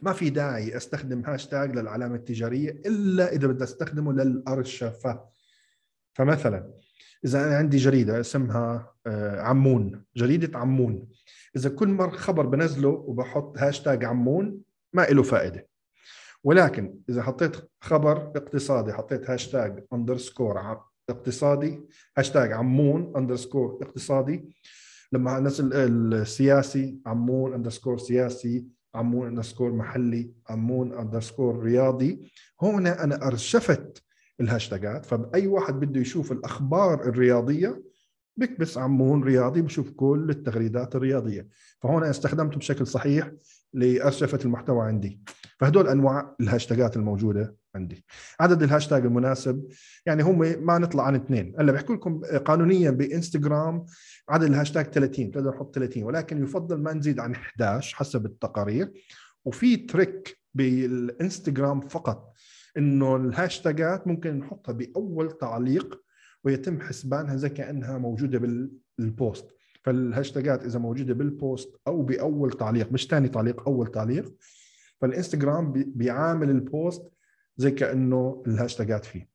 ما في داعي استخدم هاشتاج للعلامه التجاريه الا اذا بدي استخدمه للارشفه فمثلا اذا انا عندي جريده اسمها آه، عمون جريده عمون اذا كل مره خبر بنزله وبحط هاشتاج عمون ما له فائده ولكن اذا حطيت خبر اقتصادي حطيت هاشتاج اندرسكور اقتصادي هاشتاج عمون اندرسكور اقتصادي لما نزل السياسي عمون اندرسكور سياسي عمون اندرسكور محلي عمون اندرسكور رياضي هون انا ارشفت الهاشتاجات فاي واحد بده يشوف الاخبار الرياضيه بكبس عمون رياضي بشوف كل التغريدات الرياضيه فهون استخدمته بشكل صحيح لارشفه المحتوى عندي فهدول انواع الهاشتاجات الموجوده عندي عدد الهاشتاج المناسب يعني هم ما نطلع عن اثنين هلا بحكي لكم قانونيا بانستغرام عدد الهاشتاج 30 تقدر نحط 30 ولكن يفضل ما نزيد عن 11 حسب التقارير وفي تريك بالانستغرام فقط انه الهاشتاجات ممكن نحطها باول تعليق ويتم حسبانها زي كانها موجوده بالبوست فالهاشتاجات اذا موجوده بالبوست او باول تعليق مش ثاني تعليق اول تعليق فالانستغرام بيعامل البوست زي كانه الهاشتاجات فيه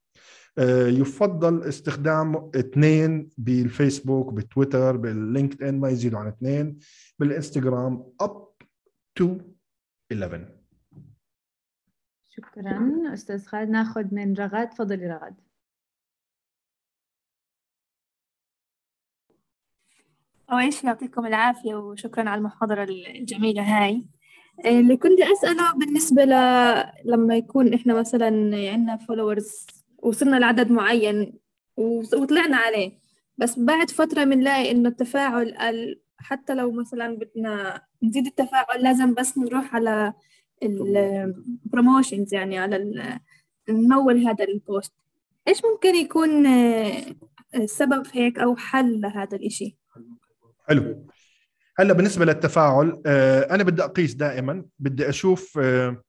آه، يفضل استخدام اثنين بالفيسبوك بالتويتر باللينكد ان ما يزيدوا عن اثنين بالانستغرام اب تو 11 شكرا استاذ خالد ناخذ من رغد تفضلي رغد أول شيء يعطيكم العافية وشكرا على المحاضرة الجميلة هاي آه، اللي كنت أسأله بالنسبة ل... لما يكون إحنا مثلا عندنا فولورز وصلنا لعدد معين وطلعنا عليه بس بعد فترة بنلاقي إنه التفاعل قل حتى لو مثلا بدنا نزيد التفاعل لازم بس نروح على البروموشنز يعني على نمول هذا البوست إيش ممكن يكون آه، سبب هيك أو حل لهذا الإشي؟ حلو هلا بالنسبه للتفاعل آه، انا بدي اقيس دائما بدي اشوف آه،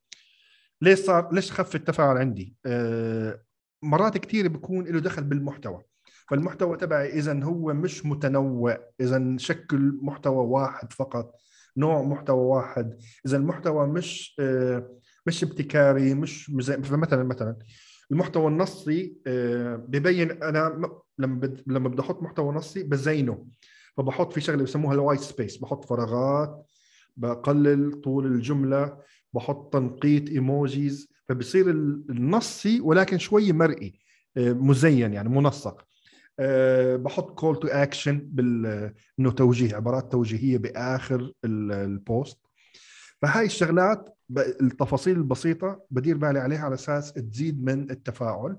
ليش صار ليش خف التفاعل عندي آه، مرات كثير بيكون له دخل بالمحتوى فالمحتوى تبعي اذا هو مش متنوع اذا شكل محتوى واحد فقط نوع محتوى واحد اذا المحتوى مش مش ابتكاري مش مثلا مثلا المحتوى النصي ببين انا لما لما بدي احط محتوى نصي بزينه فبحط في شغله بسموها الوايت سبيس بحط فراغات بقلل طول الجمله بحط تنقيط ايموجيز فبصير النصي ولكن شوي مرئي آه، مزين يعني منسق آه، بحط كول تو اكشن انه توجيه عبارات توجيهيه باخر البوست فهاي الشغلات التفاصيل البسيطه بدير بالي عليها على اساس تزيد من التفاعل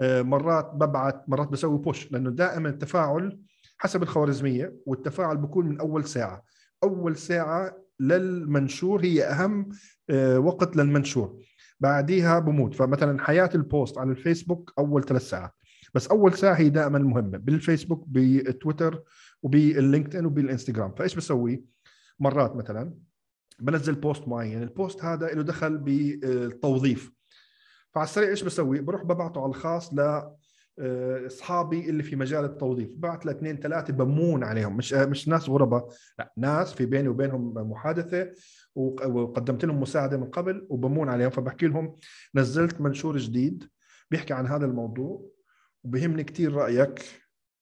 آه، مرات ببعث مرات بسوي بوش لانه دائما التفاعل حسب الخوارزميه والتفاعل بكون من اول ساعه اول ساعه للمنشور هي اهم آه، وقت للمنشور بعديها بموت فمثلا حياه البوست على الفيسبوك اول ثلاث ساعات بس اول ساعه هي دائما مهمه بالفيسبوك بالتويتر وباللينكدين وبالانستغرام فايش بسوي مرات مثلا بنزل بوست معين البوست هذا له دخل بالتوظيف فعلى السريع ايش بسوي بروح ببعته على الخاص ل آه، اصحابي اللي في مجال التوظيف بعت لاثنين ثلاثه بمون عليهم مش آه، مش ناس غرباء لا ناس في بيني وبينهم محادثه وقدمت لهم مساعده من قبل وبمون عليهم فبحكي لهم نزلت منشور جديد بيحكي عن هذا الموضوع وبهمني كثير رايك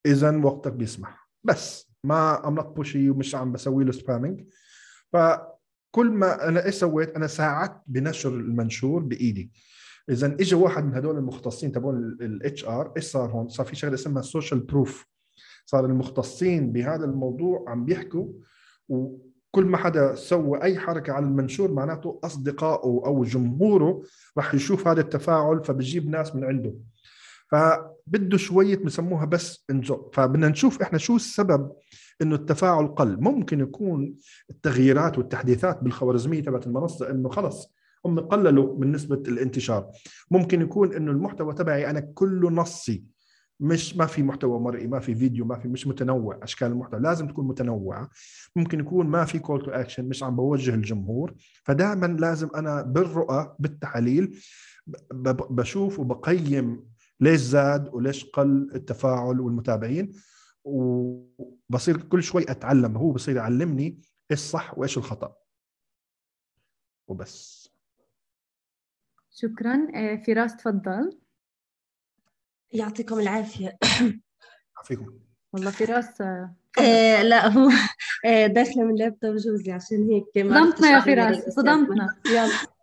اذا وقتك بيسمح بس ما ام نوت بوشي ومش عم بسوي له سبامينج فكل ما انا ايش سويت انا ساعدت بنشر المنشور بايدي اذا اجى واحد من هدول المختصين تبعون الاتش ار ايش صار هون؟ صار في شغله اسمها سوشيال بروف صار المختصين بهذا الموضوع عم بيحكوا وكل ما حدا سوى اي حركه على المنشور معناته اصدقائه او جمهوره رح يشوف هذا التفاعل فبجيب ناس من عنده فبده شويه بسموها بس انزق فبدنا نشوف احنا شو السبب انه التفاعل قل ممكن يكون التغييرات والتحديثات بالخوارزميه تبعت المنصه انه خلص هم قللوا من نسبه الانتشار ممكن يكون انه المحتوى تبعي انا كله نصي مش ما في محتوى مرئي ما في فيديو ما في مش متنوع اشكال المحتوى لازم تكون متنوعه ممكن يكون ما في كول تو اكشن مش عم بوجه الجمهور فدائما لازم انا بالرؤى بالتحاليل بشوف وبقيم ليش زاد وليش قل التفاعل والمتابعين وبصير كل شوي اتعلم هو بصير يعلمني ايش صح وايش الخطا وبس شكرا آه، فراس تفضل يعطيكم العافية يعطيكم والله فراس آه, آه، لا هو آه، داخله من لابتوب جوزي عشان هيك صدمتنا يا فراس صدمتنا يلا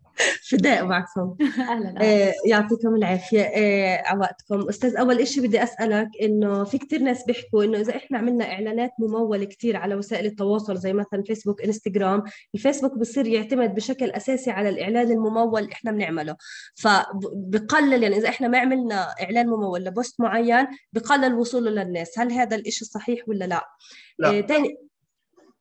فداء معكم اهلا آه يعطيكم العافيه آه على وقتكم استاذ اول شيء بدي اسالك انه في كثير ناس بيحكوا انه اذا احنا عملنا اعلانات مموله كثير على وسائل التواصل زي مثلا فيسبوك انستغرام الفيسبوك بصير يعتمد بشكل اساسي على الاعلان الممول احنا بنعمله فبقلل يعني اذا احنا ما عملنا اعلان ممول لبوست معين بقلل وصوله للناس هل هذا الشيء صحيح ولا لا, لا. آه تاني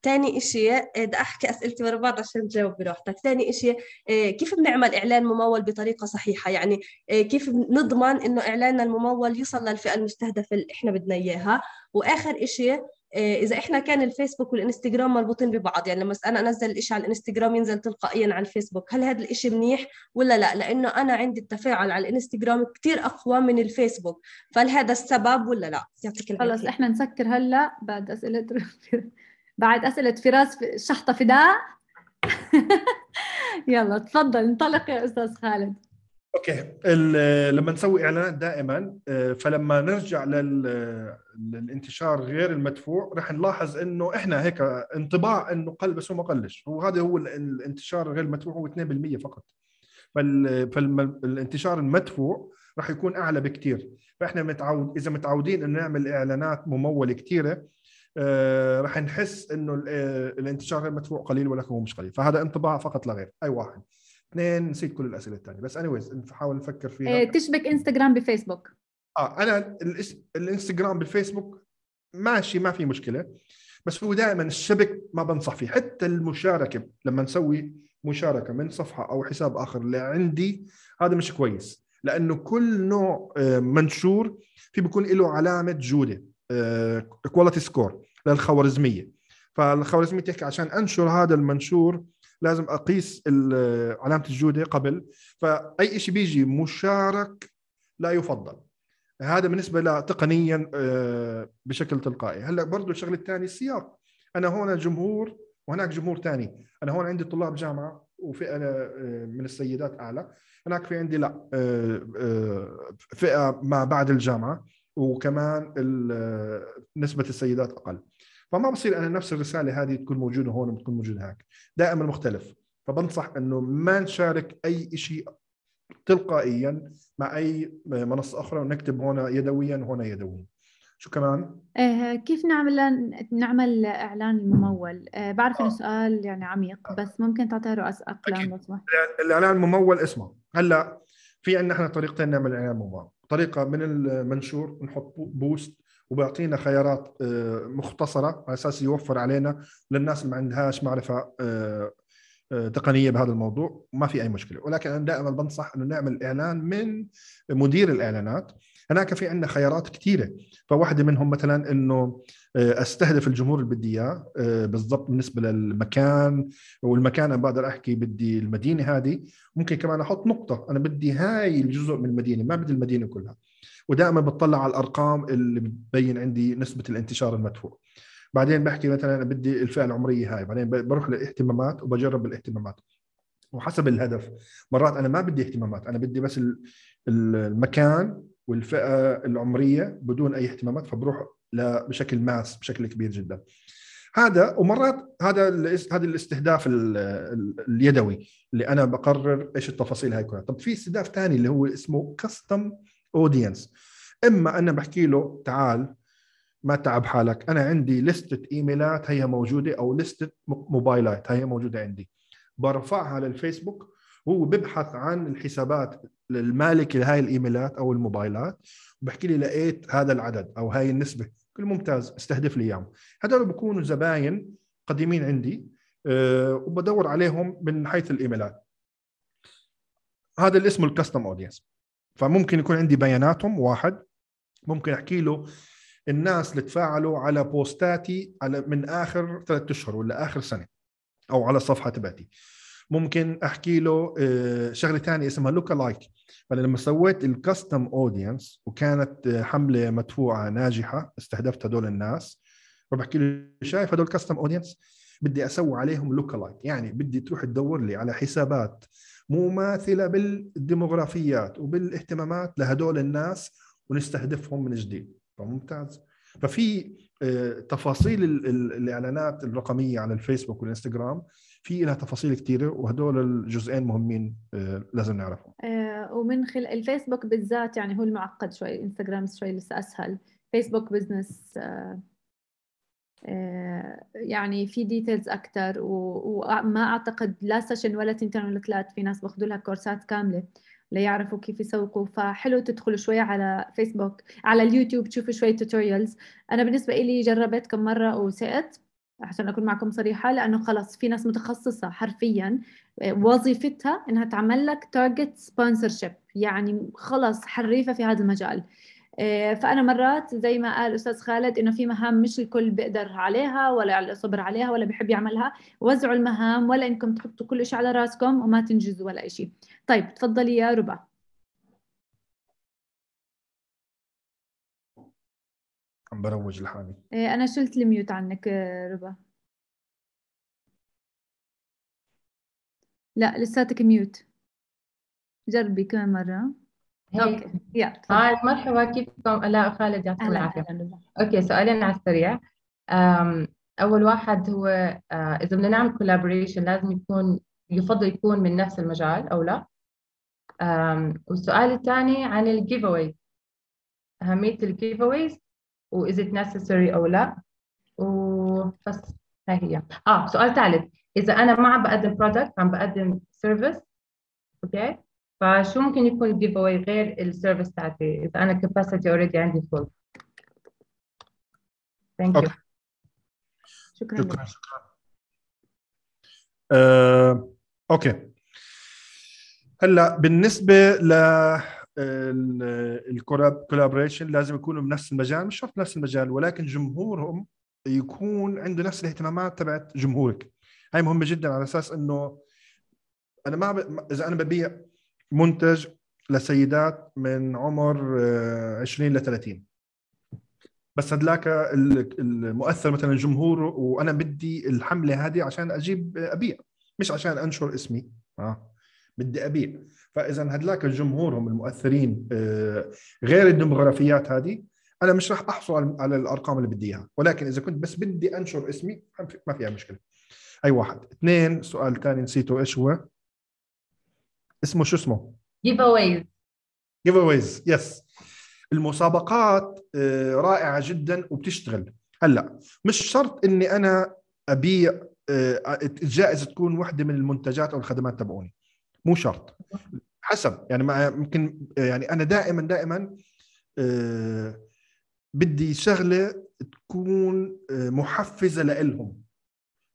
ثاني إشي بدي آه، أحكي أسئلتي ورا بعض عشان تجاوب براحتك ثاني إشي آه، كيف بنعمل إعلان ممول بطريقة صحيحة يعني آه، كيف نضمن إنه إعلاننا الممول يصل للفئة المستهدفة اللي إحنا بدنا إياها وآخر إشي اذا احنا كان الفيسبوك والانستغرام مربوطين ببعض يعني لما انا انزل الشيء على الانستغرام ينزل تلقائيا على الفيسبوك هل هذا الشيء منيح ولا لا لانه انا عندي التفاعل على الانستغرام كثير اقوى من الفيسبوك فهل هذا السبب ولا لا يعطيك العافيه خلص احنا نسكر هلا بعد اسئله بعد أسئلة فراس شحطة فداء يلا تفضل انطلق يا أستاذ خالد اوكي لما نسوي اعلانات دائما آه، فلما نرجع للانتشار غير المدفوع رح نلاحظ انه احنا هيك انطباع انه قل بس هو ما قلش هو هذا هو الانتشار غير المدفوع هو 2% فقط فالانتشار المدفوع رح يكون اعلى بكثير فاحنا متعود اذا متعودين انه نعمل اعلانات مموله كثيره آه، راح نحس انه آه، الانتشار المدفوع قليل ولكن هو مش قليل فهذا انطباع فقط لا غير اي واحد اثنين نسيت كل الاسئله الثانيه بس اني ويز نحاول نفكر فيها إيه، تشبك انستغرام بفيسبوك اه انا الانستغرام بالفيسبوك ماشي ما في مشكله بس هو دائما الشبك ما بنصح فيه حتى المشاركه لما نسوي مشاركه من صفحه او حساب اخر لعندي هذا مش كويس لانه كل نوع آه، منشور في بيكون له علامه جوده كواليتي آه، سكور للخوارزميه فالخوارزميه تحكي عشان انشر هذا المنشور لازم اقيس علامه الجوده قبل فاي شيء بيجي مشارك لا يفضل هذا بالنسبه لتقنيا آه، بشكل تلقائي هلا برضه الشغله الثانيه السياق انا هون جمهور وهناك جمهور ثاني انا هون عندي طلاب جامعه وفئه آه، من السيدات اعلى هناك في عندي لا فئه ما بعد الجامعه وكمان نسبه السيدات اقل فما بصير انا نفس الرساله هذه تكون موجوده هون وتكون موجوده هناك دائما مختلف فبنصح انه ما نشارك اي شيء تلقائيا مع اي منصه اخرى ونكتب هنا يدويا وهنا يدويا شو كمان؟ آه كيف نعمل نعمل اعلان ممول؟ آه بعرف انه آه. سؤال يعني عميق آه. بس ممكن تعطيها رؤس اقلام لو الاعلان الممول اسمه هلا في عندنا احنا طريقتين نعمل اعلان ممول، طريقه من المنشور نحط بوست وبيعطينا خيارات آه، مختصره على اساس يوفر علينا للناس اللي ما عندهاش معرفه آه، آه، تقنيه بهذا الموضوع ما في اي مشكله ولكن انا دائما بنصح انه نعمل اعلان من مدير الاعلانات هناك في عندنا خيارات كثيره فواحده منهم مثلا انه آه، استهدف الجمهور اللي بدي اياه آه، بالضبط بالنسبه للمكان والمكان انا بقدر احكي بدي المدينه هذه ممكن كمان احط نقطه انا بدي هاي الجزء من المدينه ما بدي المدينه كلها ودائما بتطلع على الارقام اللي بتبين عندي نسبه الانتشار المدفوع بعدين بحكي مثلا انا بدي الفئه العمريه هاي بعدين بروح للاهتمامات وبجرب الاهتمامات وحسب الهدف مرات انا ما بدي اهتمامات انا بدي بس المكان والفئه العمريه بدون اي اهتمامات فبروح بشكل ماس بشكل كبير جدا هذا ومرات هذا هذا الاستهداف اليدوي اللي انا بقرر ايش التفاصيل هاي كلها طب في استهداف ثاني اللي هو اسمه كاستم اودينس اما انا بحكي له تعال ما تعب حالك انا عندي لستة ايميلات هي موجوده او لستة موبايلات هي موجوده عندي برفعها للفيسبوك هو ببحث عن الحسابات المالكه لهي الايميلات او الموبايلات وبحكي لي لقيت هذا العدد او هاي النسبه قال ممتاز استهدف لي اياهم هذول بكونوا زباين قديمين عندي أه وبدور عليهم من حيث الايميلات هذا الاسم الكاستم اودينس فممكن يكون عندي بياناتهم واحد ممكن احكي له الناس اللي تفاعلوا على بوستاتي على من اخر ثلاثة اشهر ولا اخر سنه او على صفحه تبعتي ممكن احكي له آه، شغله ثانيه اسمها لوك لايك فانا لما سويت الكاستم اودينس وكانت آه، حمله مدفوعه ناجحه استهدفت هدول الناس فبحكي له شايف هدول كاستم اودينس بدي اسوي عليهم لوك لايك يعني بدي تروح تدور لي على حسابات مماثله بالديموغرافيات وبالاهتمامات لهدول الناس ونستهدفهم من جديد فممتاز ففي آه، تفاصيل الاعلانات الرقميه على الفيسبوك والانستغرام في لها تفاصيل كثيره وهدول الجزئين مهمين آه، لازم نعرفهم آه، ومن خلال الفيسبوك بالذات يعني هو المعقد شوي انستغرام شوي لسه اسهل فيسبوك بزنس آه، يعني في ديتيلز اكثر وما اعتقد لا سيشن ولا تنتين ولا ثلاث في ناس باخذوا لها كورسات كامله ليعرفوا كيف يسوقوا فحلو تدخلوا شوي على فيسبوك على اليوتيوب تشوفوا شوي توتوريالز انا بالنسبه لي جربت كم مره وسئت عشان اكون معكم صريحه لانه خلاص في ناس متخصصه حرفيا وظيفتها انها تعمل لك تارجت سبونسرشيب يعني خلاص حريفه في هذا المجال آه، فانا مرات زي ما قال استاذ خالد انه في مهام مش الكل بيقدر عليها ولا صبر عليها ولا بيحب يعملها وزعوا المهام ولا انكم تحطوا كل شيء على راسكم وما تنجزوا ولا شيء طيب تفضلي يا ربا عم بروج لحالي إيه، انا شلت الميوت عنك آه، ربا لا لساتك ميوت جربي كمان مرة إيه. اوكي يا آه، مرحبا كيفكم الاء خالد يعطيكم العافية اوكي سؤالين على السريع اول واحد هو آه، اذا بدنا نعمل كولابوريشن لازم يكون يفضل يكون من نفس المجال او لا والسؤال الثاني عن الجيف اويز اهميه الجيف اويز و is it necessary أو لا وبس هاي هي اه سؤال ثالث اذا انا ما عم بقدم product عم بقدم service اوكي فشو ممكن يكون give away غير service تاعتي اذا انا capacity already عندي فول thank you شكرا شكرا شكرا آه، اوكي هلا بالنسبه ل الكولابريشن لازم يكونوا بنفس المجال مش شرط نفس المجال ولكن جمهورهم يكون عنده نفس الاهتمامات تبعت جمهورك هاي مهمه جدا على اساس انه انا ما ب... اذا انا ببيع منتج لسيدات من عمر 20 آه، ل 30 بس هدلاك المؤثر مثلا جمهوره وانا بدي الحمله هذه عشان اجيب ابيع مش عشان انشر اسمي اه بدي ابيع فاذا هدلاك الجمهور هم المؤثرين آه، غير الديموغرافيات هذه انا مش راح احصل على الارقام اللي بدي اياها ولكن اذا كنت بس بدي انشر اسمي ما فيها مشكله اي واحد اثنين سؤال ثاني نسيته ايش هو اسمه شو اسمه جيف اويز جيف اويز يس المسابقات آه، رائعه جدا وبتشتغل هلا مش شرط اني انا ابيع الجائزه آه، تكون واحده من المنتجات او الخدمات تبعوني مو شرط حسب يعني ممكن يعني انا دائما دائما أه بدي شغله تكون آه، محفزه لإلهم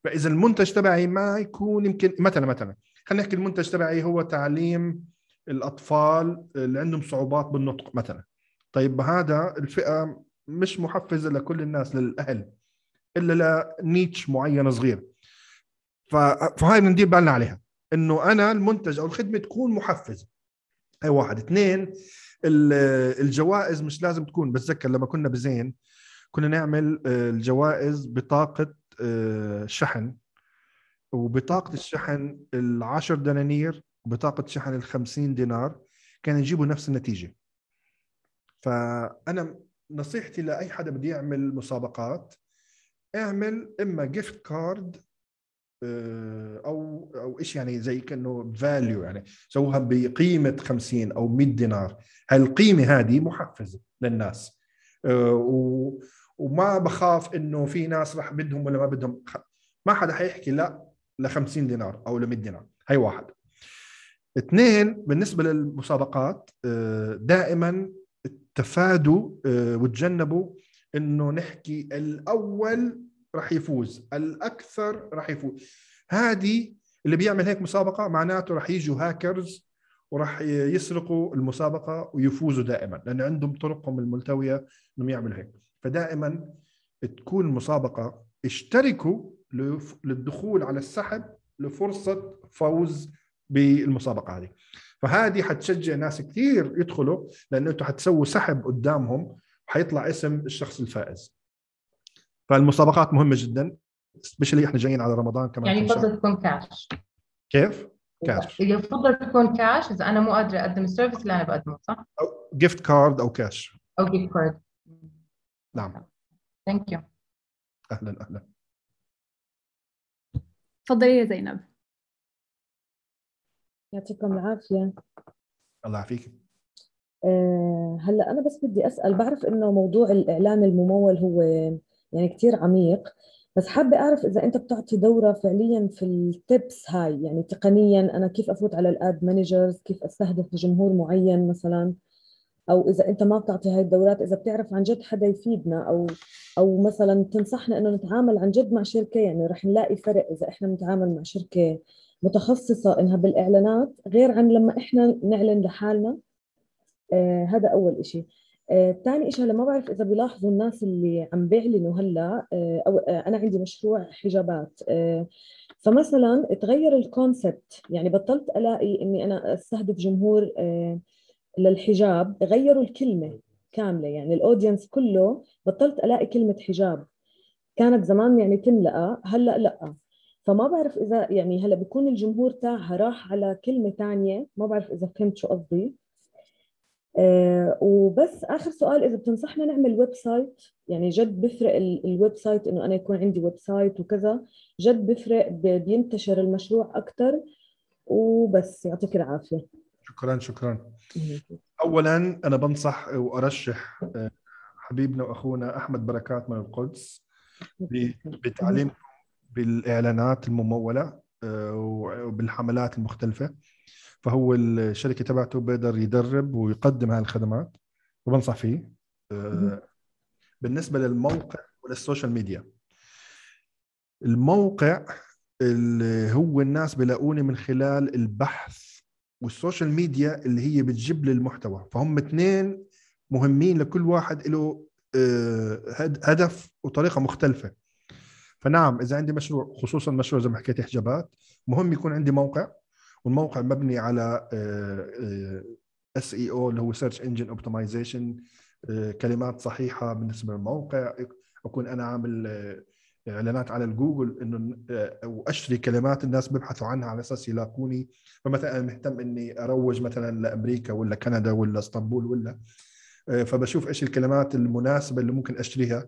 فاذا المنتج تبعي ما يكون يمكن مثلا مثلا خلينا نحكي المنتج تبعي هو تعليم الاطفال اللي عندهم صعوبات بالنطق مثلا طيب هذا الفئه مش محفزه لكل الناس للاهل الا لنيتش معين صغير فهاي بندير بالنا عليها انه انا المنتج او الخدمه تكون محفزه هي واحد اثنين الجوائز مش لازم تكون بتذكر لما كنا بزين كنا نعمل آه، الجوائز بطاقه آه، شحن وبطاقه الشحن العشر دنانير وبطاقه شحن الخمسين دينار كان يجيبوا نفس النتيجه فانا نصيحتي لاي حدا بده يعمل مسابقات اعمل اما جيفت كارد آه، او او ايش يعني زي كانه فاليو يعني سووها بقيمه 50 او 100 دينار هالقيمه هذه محفزه للناس آه، وما بخاف انه في ناس راح بدهم ولا ما بدهم ما حدا حيحكي لا ل 50 دينار او ل 100 دينار هي واحد اثنين بالنسبه للمسابقات آه، دائما تفادوا وتجنبوا انه نحكي الاول راح يفوز الاكثر راح يفوز هذه اللي بيعمل هيك مسابقه معناته راح يجوا هاكرز وراح يسرقوا المسابقه ويفوزوا دائما لان عندهم طرقهم الملتويه انهم يعملوا هيك فدائما تكون المسابقه اشتركوا للدخول على السحب لفرصه فوز بالمسابقه هذه فهذه حتشجع ناس كثير يدخلوا لانه انتم حتسووا سحب قدامهم حيطلع اسم الشخص الفائز فالمسابقات مهمه جدا سبيشلي احنا جايين على رمضان كمان يعني يفضل تكون كاش كيف؟ كاش يفضل تكون كاش اذا انا مو قادره اقدم السيرفيس اللي انا بقدمه صح؟ او جيفت كارد او كاش او جيفت كارد نعم ثانك يو اهلا اهلا تفضلي يا زينب يعطيكم العافيه الله يعافيك آه، هلا انا بس بدي اسال بعرف انه موضوع الاعلان الممول هو يعني كثير عميق بس حابة أعرف إذا أنت بتعطي دورة فعليا في التبس هاي يعني تقنيا أنا كيف أفوت على الأد مانجرز كيف أستهدف جمهور معين مثلا أو إذا أنت ما بتعطي هاي الدورات إذا بتعرف عن جد حدا يفيدنا أو أو مثلا تنصحنا إنه نتعامل عن جد مع شركة يعني رح نلاقي فرق إذا إحنا بنتعامل مع شركة متخصصة إنها بالإعلانات غير عن لما إحنا نعلن لحالنا آه هذا أول إشي ثاني آه، شيء هلا ما بعرف اذا بيلاحظوا الناس اللي عم بيعلنوا هلا آه، او آه، انا عندي مشروع حجابات آه، فمثلا تغير الكونسبت يعني بطلت الاقي اني انا استهدف جمهور آه، للحجاب غيروا الكلمه كامله يعني الاودينس كله بطلت الاقي كلمه حجاب كانت زمان يعني تملأ هلا لا فما بعرف اذا يعني هلا بيكون الجمهور تاعها راح على كلمه ثانيه ما بعرف اذا فهمت شو قصدي آه، وبس اخر سؤال اذا بتنصحنا نعمل ويب سايت يعني جد بفرق الويب سايت انه انا يكون عندي ويب سايت وكذا جد بفرق بينتشر المشروع اكثر وبس يعطيك العافيه شكرا شكرا اولا انا بنصح وارشح آه، حبيبنا واخونا احمد بركات من القدس بتعليم بالاعلانات المموله آه، وبالحملات المختلفه فهو الشركه تبعته بيقدر يدرب ويقدم هاي الخدمات وبنصح فيه آه، بالنسبه للموقع وللسوشيال ميديا الموقع اللي هو الناس بلاقوني من خلال البحث والسوشيال ميديا اللي هي بتجيب لي المحتوى فهم اثنين مهمين لكل واحد له آه، هدف وطريقه مختلفه فنعم اذا عندي مشروع خصوصا مشروع زي ما حكيت حجابات مهم يكون عندي موقع والموقع مبني على اس اي او اللي هو سيرش انجن اوبتمايزيشن كلمات صحيحه بالنسبه للموقع اكون انا عامل آه، اعلانات على الجوجل انه آه، واشتري كلمات الناس بيبحثوا عنها على اساس يلاقوني فمثلا انا مهتم اني اروج مثلا لامريكا ولا كندا ولا اسطنبول ولا آه، فبشوف ايش الكلمات المناسبه اللي ممكن اشتريها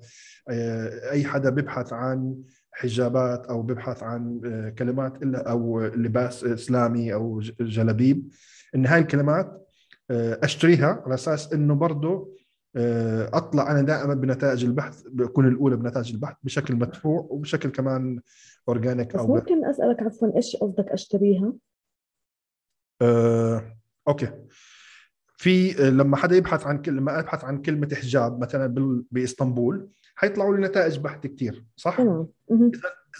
اي حدا بيبحث عن حجابات او ببحث عن آه، كلمات الا او لباس اسلامي او جلابيب ان هاي الكلمات آه، اشتريها على اساس انه برضه آه، اطلع انا دائما بنتائج البحث بكون الاولى بنتائج البحث بشكل مدفوع وبشكل كمان اورجانيك او ممكن اسالك عفوا ايش قصدك اشتريها؟ أه، اوكي في آه، لما حدا يبحث عن لما ابحث عن كلمه حجاب مثلا باسطنبول حيطلعوا لي نتائج بحث كثير صح؟ اذا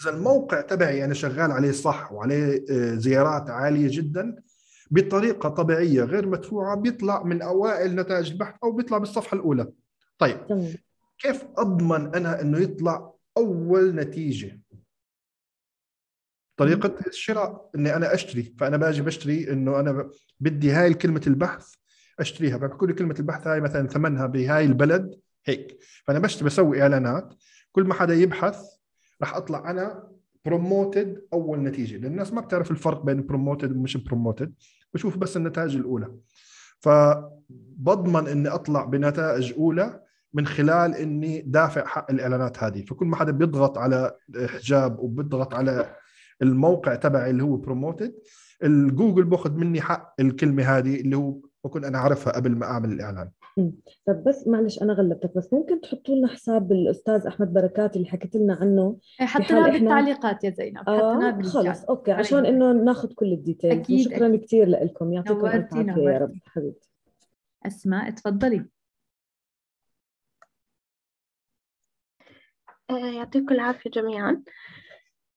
اذا الموقع تبعي انا شغال عليه صح وعليه آه، زيارات عاليه جدا بطريقه طبيعيه غير مدفوعه بيطلع من اوائل نتائج البحث او بيطلع بالصفحه الاولى. طيب كيف اضمن انا انه يطلع اول نتيجه؟ طريقه الشراء اني انا اشتري فانا باجي بشتري انه انا بدي هاي كلمه البحث اشتريها فبحكوا لي كلمه البحث هاي مثلا ثمنها بهاي البلد هيك فانا بشتري بسوي اعلانات كل ما حدا يبحث راح اطلع انا بروموتد اول نتيجه لان الناس ما بتعرف الفرق بين بروموتد ومش بروموتد بشوف بس النتائج الاولى فبضمن اني اطلع بنتائج اولى من خلال اني دافع حق الاعلانات هذه فكل ما حدا بيضغط على حجاب وبيضغط على الموقع تبعي اللي هو بروموتد الجوجل باخذ مني حق الكلمه هذه اللي هو بكون انا اعرفها قبل ما اعمل الاعلان طب بس معلش انا غلبتك بس ممكن تحطوا لنا حساب الاستاذ احمد بركات اللي حكيت لنا عنه إيه، حطيناه بالتعليقات يا زينب آه، حطيناه آه خلص اوكي عشان انه ناخذ كل الديتيلز أكيد وشكرا كثير لكم يعطيكم الف عافيه يا رب حبيبتي اسماء تفضلي آه، يعطيكم العافية جميعا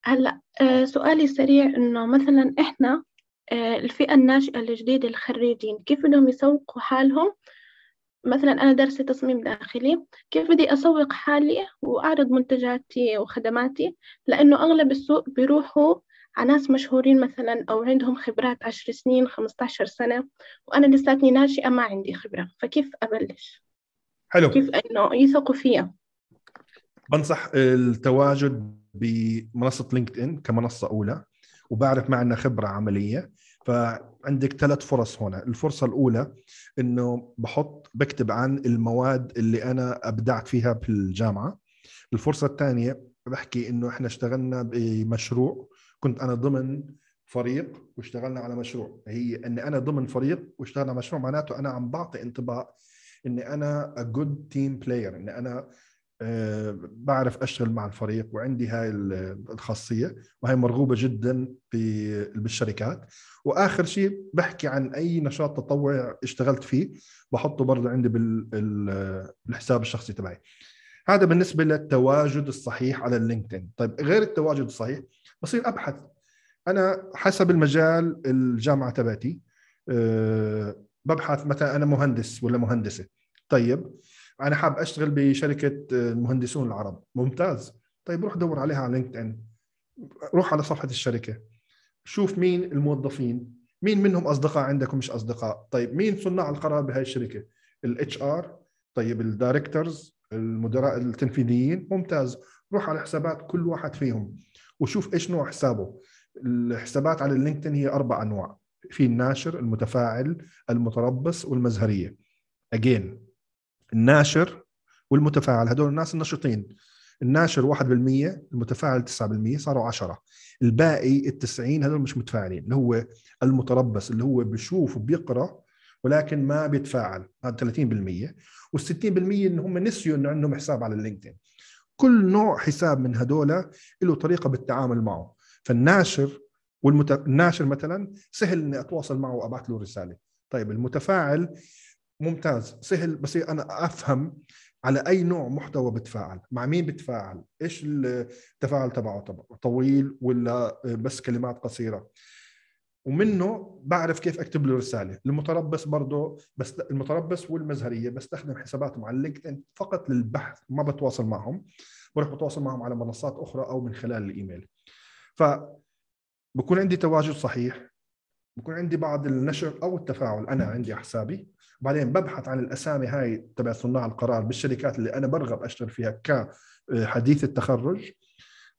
هلا آه، سؤالي سريع انه مثلا احنا آه، الفئة الناشئة الجديدة الخريجين كيف بدهم يسوقوا حالهم مثلا أنا درست تصميم داخلي كيف بدي أسوق حالي وأعرض منتجاتي وخدماتي لأنه أغلب السوق بيروحوا على ناس مشهورين مثلا أو عندهم خبرات عشر سنين خمستاشر سنة وأنا لساتني ناشئة ما عندي خبرة فكيف أبلش حلو كيف أنه يثقوا فيها بنصح التواجد بمنصة لينكد إن كمنصة أولى وبعرف ما عندنا خبره عمليه فعندك ثلاث فرص هنا الفرصه الاولى انه بحط بكتب عن المواد اللي انا ابدعت فيها بالجامعه الفرصه الثانيه بحكي انه احنا اشتغلنا بمشروع كنت انا ضمن فريق واشتغلنا على مشروع هي اني انا ضمن فريق واشتغلنا على مشروع معناته انا عم بعطي انطباع اني انا a good team player اني انا بعرف اشتغل مع الفريق وعندي هاي الخاصيه وهي مرغوبه جدا بالشركات واخر شيء بحكي عن اي نشاط تطوعي اشتغلت فيه بحطه برضه عندي بالحساب الشخصي تبعي هذا بالنسبه للتواجد الصحيح على اللينكدين طيب غير التواجد الصحيح بصير ابحث انا حسب المجال الجامعه تبعتي آه، ببحث مثلا انا مهندس ولا مهندسه طيب انا حاب اشتغل بشركه المهندسون آه، العرب ممتاز طيب روح دور عليها على لينكد ان روح على صفحه الشركه شوف مين الموظفين مين منهم اصدقاء عندك ومش اصدقاء طيب مين صناع القرار بهاي الشركه الاتش ار طيب الدايركتورز المدراء التنفيذيين ممتاز روح على حسابات كل واحد فيهم وشوف ايش نوع حسابه الحسابات على اللينكدين هي اربع انواع في الناشر المتفاعل المتربص والمزهريه اجين الناشر والمتفاعل هدول الناس النشطين الناشر 1% المتفاعل 9% صاروا 10 الباقي ال 90 هذول مش متفاعلين اللي هو المتربص اللي هو بشوف وبيقرا ولكن ما بيتفاعل هذا 30% وال 60% اللي هم نسيوا انه عندهم حساب على اللينكدين كل نوع حساب من هدول له طريقه بالتعامل معه فالناشر والناشر مثلا سهل اني اتواصل معه وابعث له رساله طيب المتفاعل ممتاز سهل بصير انا افهم على اي نوع محتوى بتفاعل مع مين بتفاعل ايش التفاعل تبعه طبعا طويل ولا بس كلمات قصيره ومنه بعرف كيف اكتب له رساله المتربص برضه بس المتربص والمزهريه بستخدم حساباتهم على ان فقط للبحث ما بتواصل معهم بروح بتواصل معهم على منصات اخرى او من خلال الايميل ف بكون عندي تواجد صحيح بكون عندي بعض النشر او التفاعل انا عندي حسابي وبعدين ببحث عن الاسامي هاي تبع صناع القرار بالشركات اللي انا برغب اشتغل فيها كحديث آه، التخرج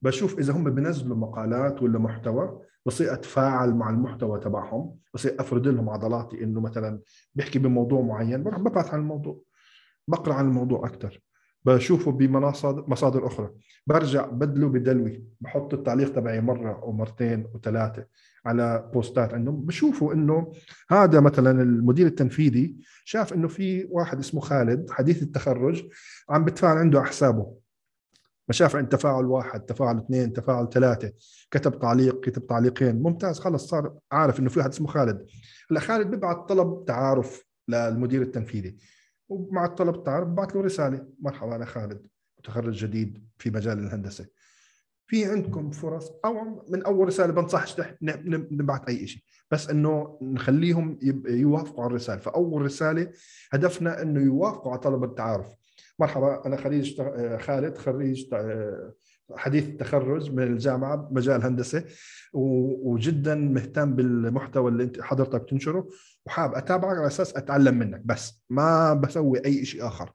بشوف اذا هم بنزلوا مقالات ولا محتوى بصير اتفاعل مع المحتوى تبعهم بصير افرد لهم عضلاتي انه مثلا بيحكي بموضوع معين بروح ببحث عن الموضوع بقرا عن الموضوع اكثر بشوفه بمصادر اخرى برجع بدله بدلوي بحط التعليق تبعي مره ومرتين وثلاثه على بوستات عندهم بشوفوا انه هذا مثلا المدير التنفيذي شاف انه في واحد اسمه خالد حديث التخرج عم بتفاعل عنده على حسابه ما شاف عند تفاعل واحد تفاعل اثنين تفاعل ثلاثة كتب تعليق كتب تعليقين ممتاز خلص صار عارف انه في واحد اسمه خالد هلا خالد ببعث طلب تعارف للمدير التنفيذي ومع الطلب تاعه بعث له رساله مرحبا انا خالد متخرج جديد في مجال الهندسه في عندكم فرص او من اول رساله بنصحش نبعث اي شيء بس انه نخليهم يوافقوا على الرساله فاول رساله هدفنا انه يوافقوا على طلب التعارف مرحبا انا خريج آه، خالد خريج آه، حديث التخرج من الجامعه بمجال هندسه وجدا مهتم بالمحتوى اللي انت حضرتك بتنشره وحاب اتابعك على اساس اتعلم منك بس ما بسوي اي شيء اخر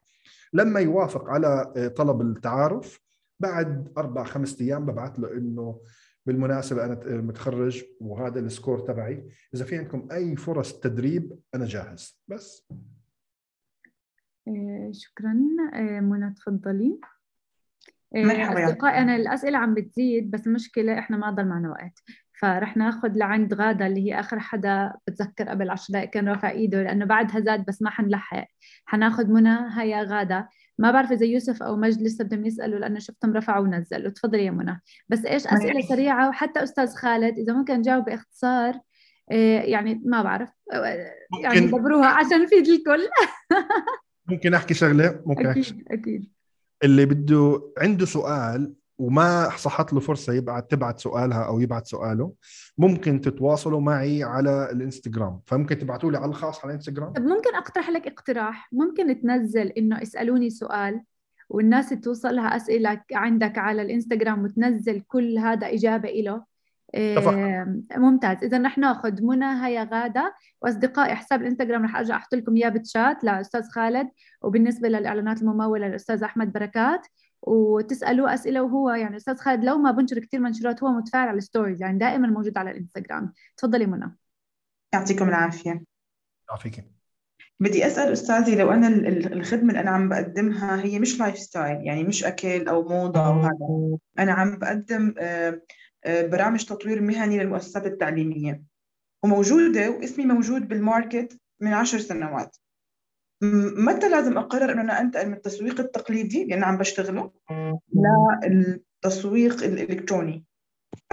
لما يوافق على آه، طلب التعارف بعد اربع خمس ايام ببعث له انه بالمناسبه انا متخرج وهذا السكور تبعي اذا في عندكم اي فرص تدريب انا جاهز بس آه، شكرا آه، منى تفضلي إيه، مرحبا انا الاسئله عم بتزيد بس المشكله احنا ما ضل معنا وقت فرح ناخذ لعند غاده اللي هي اخر حدا بتذكر قبل 10 دقائق كان رافع ايده لانه بعدها زاد بس ما حنلحق حناخذ منى هيا غاده ما بعرف اذا يوسف او مجد لسه بدهم يسالوا لانه شفتهم رفعوا ونزلوا تفضلي يا منى بس ايش اسئله سريعه وحتى استاذ خالد اذا ممكن جاوب باختصار إيه، يعني ما بعرف يعني دبروها عشان نفيد الكل ممكن احكي شغله ممكن اكيد اكيد اللي بده عنده سؤال وما صحت له فرصه يبعت تبعت سؤالها او يبعت سؤاله ممكن تتواصلوا معي على الانستغرام فممكن تبعتوا لي على الخاص على الانستغرام طب ممكن اقترح لك اقتراح ممكن تنزل انه اسالوني سؤال والناس توصلها اسئله عندك على الانستغرام وتنزل كل هذا اجابه له آه، ممتاز اذا رح ناخذ منى هيا غاده واصدقائي حساب الانستغرام رح ارجع احط لكم اياه بالشات لاستاذ خالد وبالنسبه للاعلانات المموله للاستاذ احمد بركات وتسالوه اسئله وهو يعني استاذ خالد لو ما بنشر كثير منشورات هو متفاعل على الستوريز يعني دائما موجود على الانستغرام تفضلي منى يعطيكم العافيه يعطيك بدي اسال استاذي لو انا الخدمه اللي انا عم بقدمها هي مش لايف ستايل يعني مش اكل او موضه او آه. هذا انا عم بقدم آه، برامج تطوير مهني للمؤسسات التعليمية وموجودة واسمي موجود بالماركت من عشر سنوات متى لازم أقرر أنه أنا أنتقل من التسويق التقليدي اللي أنا عم بشتغله للتسويق الإلكتروني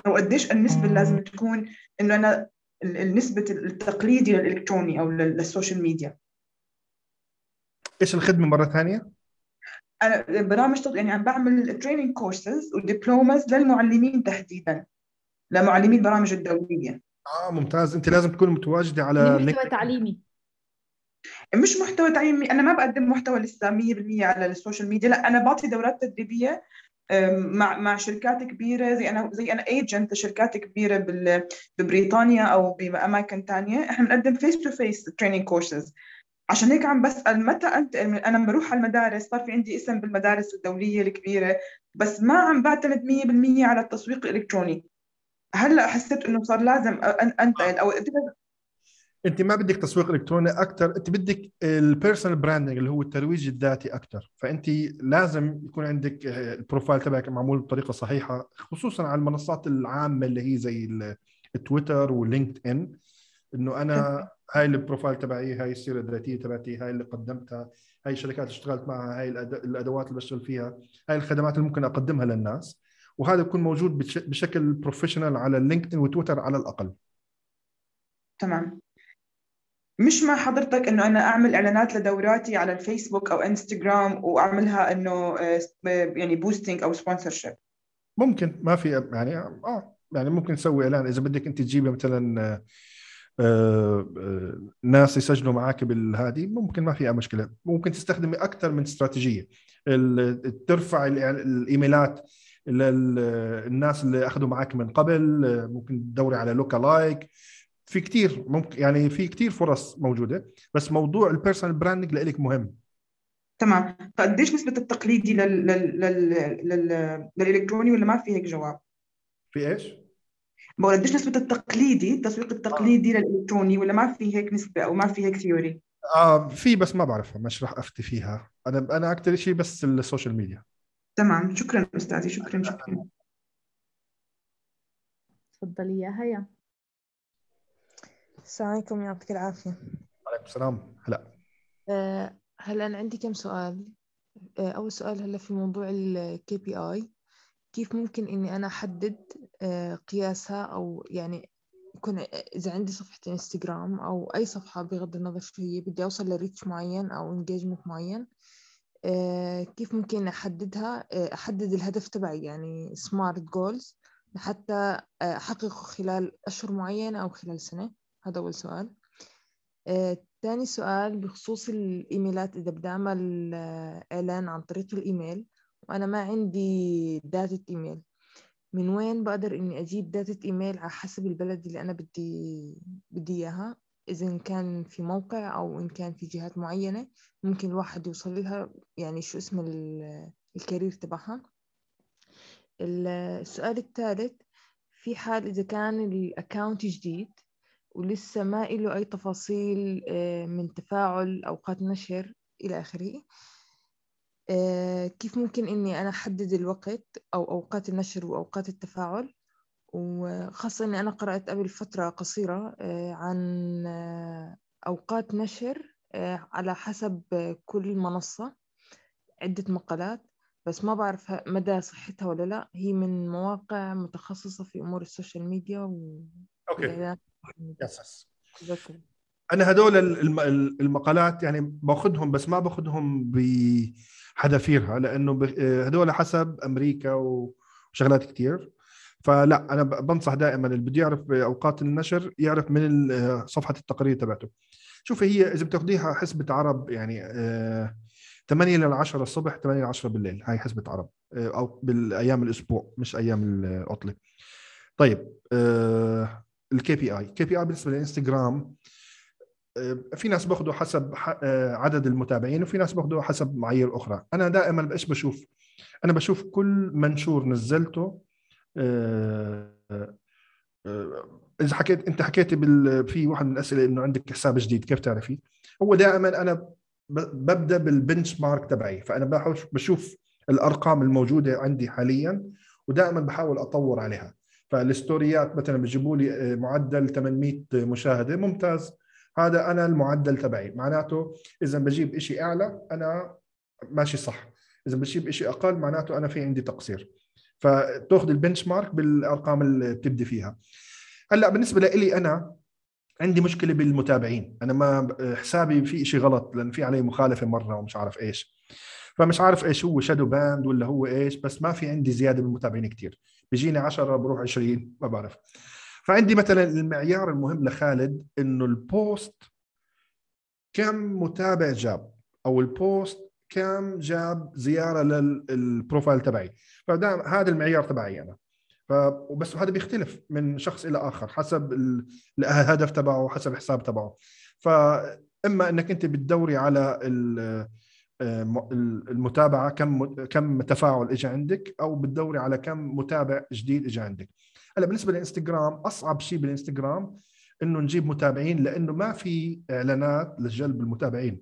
أو قديش النسبة اللي لازم تكون أنه أنا النسبة التقليدي للإلكتروني أو للسوشيال ميديا إيش الخدمة مرة ثانية؟ انا برامج تطوير يعني عم بعمل تريننج كورسز ودبلومز للمعلمين تحديدا لمعلمي البرامج الدوليه اه ممتاز انت لازم تكون متواجده على محتوى تعليمي مش محتوى تعليمي انا ما بقدم محتوى لسه 100% على السوشيال ميديا لا انا بعطي دورات تدريبيه مع مع شركات كبيره زي انا زي انا ايجنت لشركات كبيره ببريطانيا او باماكن ثانيه احنا بنقدم فيس تو فيس تريننج كورسز عشان هيك عم بسال متى انت انا بروح على المدارس صار في عندي اسم بالمدارس الدوليه الكبيره بس ما عم بعتمد 100% على التسويق الالكتروني هلا حسيت انه صار لازم انتقل آه. او انت ما بدك تسويق الكتروني اكثر انت بدك البيرسونال براندنج اللي هو الترويج الذاتي اكثر فانت لازم يكون عندك البروفايل آه، تبعك معمول بطريقه صحيحه خصوصا على المنصات العامه اللي هي زي التويتر ولينكد ان انه انا هاي البروفايل تبعي هاي السيره الذاتيه تبعتي هاي اللي قدمتها هاي الشركات اللي اشتغلت معها هاي الادوات اللي بشتغل فيها هاي الخدمات اللي ممكن اقدمها للناس وهذا يكون موجود بشكل بروفيشنال على اللينكدين وتويتر على الاقل تمام مش مع حضرتك انه انا اعمل اعلانات لدوراتي على الفيسبوك او انستغرام واعملها انه آه، يعني بوستنج او سبونسرشيب ممكن ما في يعني اه يعني ممكن تسوي اعلان اذا بدك انت تجيبي مثلا آه، آه، آه، ناس يسجلوا معك بالهادي ممكن ما فيها مشكله ممكن تستخدمي اكثر من استراتيجيه ترفع الايميلات للناس اللي اخذوا معك من قبل ممكن تدوري على لوكا لايك في كثير ممكن يعني في كثير فرص موجوده بس موضوع البيرسونال براندنج لك مهم تمام فقديش نسبه التقليدي لل... لل... لل... للالكتروني ولا ما في هيك جواب في ايش بقول قديش نسبه التقليدي التسويق التقليدي آه. للالكتروني ولا ما في هيك نسبه او ما في هيك ثيوري؟ آه في بس ما بعرفها مش راح افتي فيها انا انا اكثر شيء بس السوشيال ميديا تمام شكرا استاذي شكرا آه. شكرا تفضلي يا هيا السلام عليكم يعطيك العافيه وعليكم السلام هلا آه، هلا انا عندي كم سؤال اول سؤال هلا في موضوع الكي بي اي كيف ممكن إني أنا أحدد آه، قياسها أو يعني يكون آه، إذا عندي صفحة إنستغرام أو أي صفحة بغض النظر شو هي بدي أوصل لريتش معين أو إنجيجمنت معين آه، كيف ممكن أحددها أحدد الهدف تبعي يعني سمارت جولز حتى أحققه خلال أشهر معينة أو خلال سنة هذا أول سؤال ثاني سؤال بخصوص الإيميلات إذا بدي أعمل إعلان عن طريق الإيميل وأنا ما عندي داتا إيميل من وين بقدر إني أجيب داتا إيميل على حسب البلد اللي أنا بدي بدي إياها إذا كان في موقع أو إن كان في جهات معينة ممكن الواحد يوصل لها يعني شو اسم الكارير تبعها السؤال الثالث في حال إذا كان الأكاونت جديد ولسه ما له أي تفاصيل آه، من تفاعل أوقات نشر إلى آخره آه، كيف ممكن إني أنا أحدد الوقت أو أوقات النشر وأوقات التفاعل وخاصة إني أنا قرأت قبل فترة قصيرة آه، عن آه، أوقات نشر على حسب كل منصة عدة مقالات بس ما بعرف مدى صحتها ولا لا هي من مواقع متخصصة في أمور السوشيال ميديا و... أوكي انا هدول المقالات يعني باخذهم بس ما باخذهم بحذافيرها لانه آه، هدول حسب امريكا وشغلات كثير فلا انا بنصح دائما اللي بده يعرف اوقات النشر يعرف من آه، صفحه التقرير تبعته شوفي هي اذا بتاخذيها حسبه عرب يعني 8 لل 10 الصبح 8 ل 10 بالليل هاي حسبه عرب آه، او بالايام الاسبوع مش ايام العطله طيب الكي بي اي الكي بي اي بالنسبه للانستغرام في ناس باخذوا حسب آه، عدد المتابعين وفي ناس باخذوا حسب معايير اخرى انا دائما ايش بشوف انا بشوف كل منشور نزلته آه، آه، اذا حكيت انت حكيتي بال... في واحد من الاسئله انه عندك حساب جديد كيف تعرفي هو دائما انا ببدا بالبنش مارك تبعي فانا بشوف الارقام الموجوده عندي حاليا ودائما بحاول اطور عليها فالستوريات مثلا بيجيبوا لي معدل 800 مشاهده ممتاز هذا انا المعدل تبعي معناته اذا بجيب شيء اعلى انا ماشي صح اذا بجيب شيء اقل معناته انا في عندي تقصير فتاخذ البنش مارك بالارقام اللي بتبدي فيها هلا بالنسبه لي انا عندي مشكله بالمتابعين انا ما حسابي في شيء غلط لان في علي مخالفه مره ومش عارف ايش فمش عارف ايش هو شادو باند ولا هو ايش بس ما في عندي زياده بالمتابعين كثير بيجيني 10 بروح 20 ما بعرف فعندي مثلا المعيار المهم لخالد انه البوست كم متابع جاب او البوست كم جاب زياره للبروفايل تبعي فدام هذا المعيار تبعي انا فبس هذا بيختلف من شخص الى اخر حسب الهدف تبعه وحسب الحساب تبعه فاما انك انت بتدوري على آه، المتابعه كم كم تفاعل اجى عندك او بتدوري على كم متابع جديد اجى عندك هلا بالنسبه للانستغرام اصعب شيء بالانستغرام انه نجيب متابعين لانه ما في اعلانات لجلب المتابعين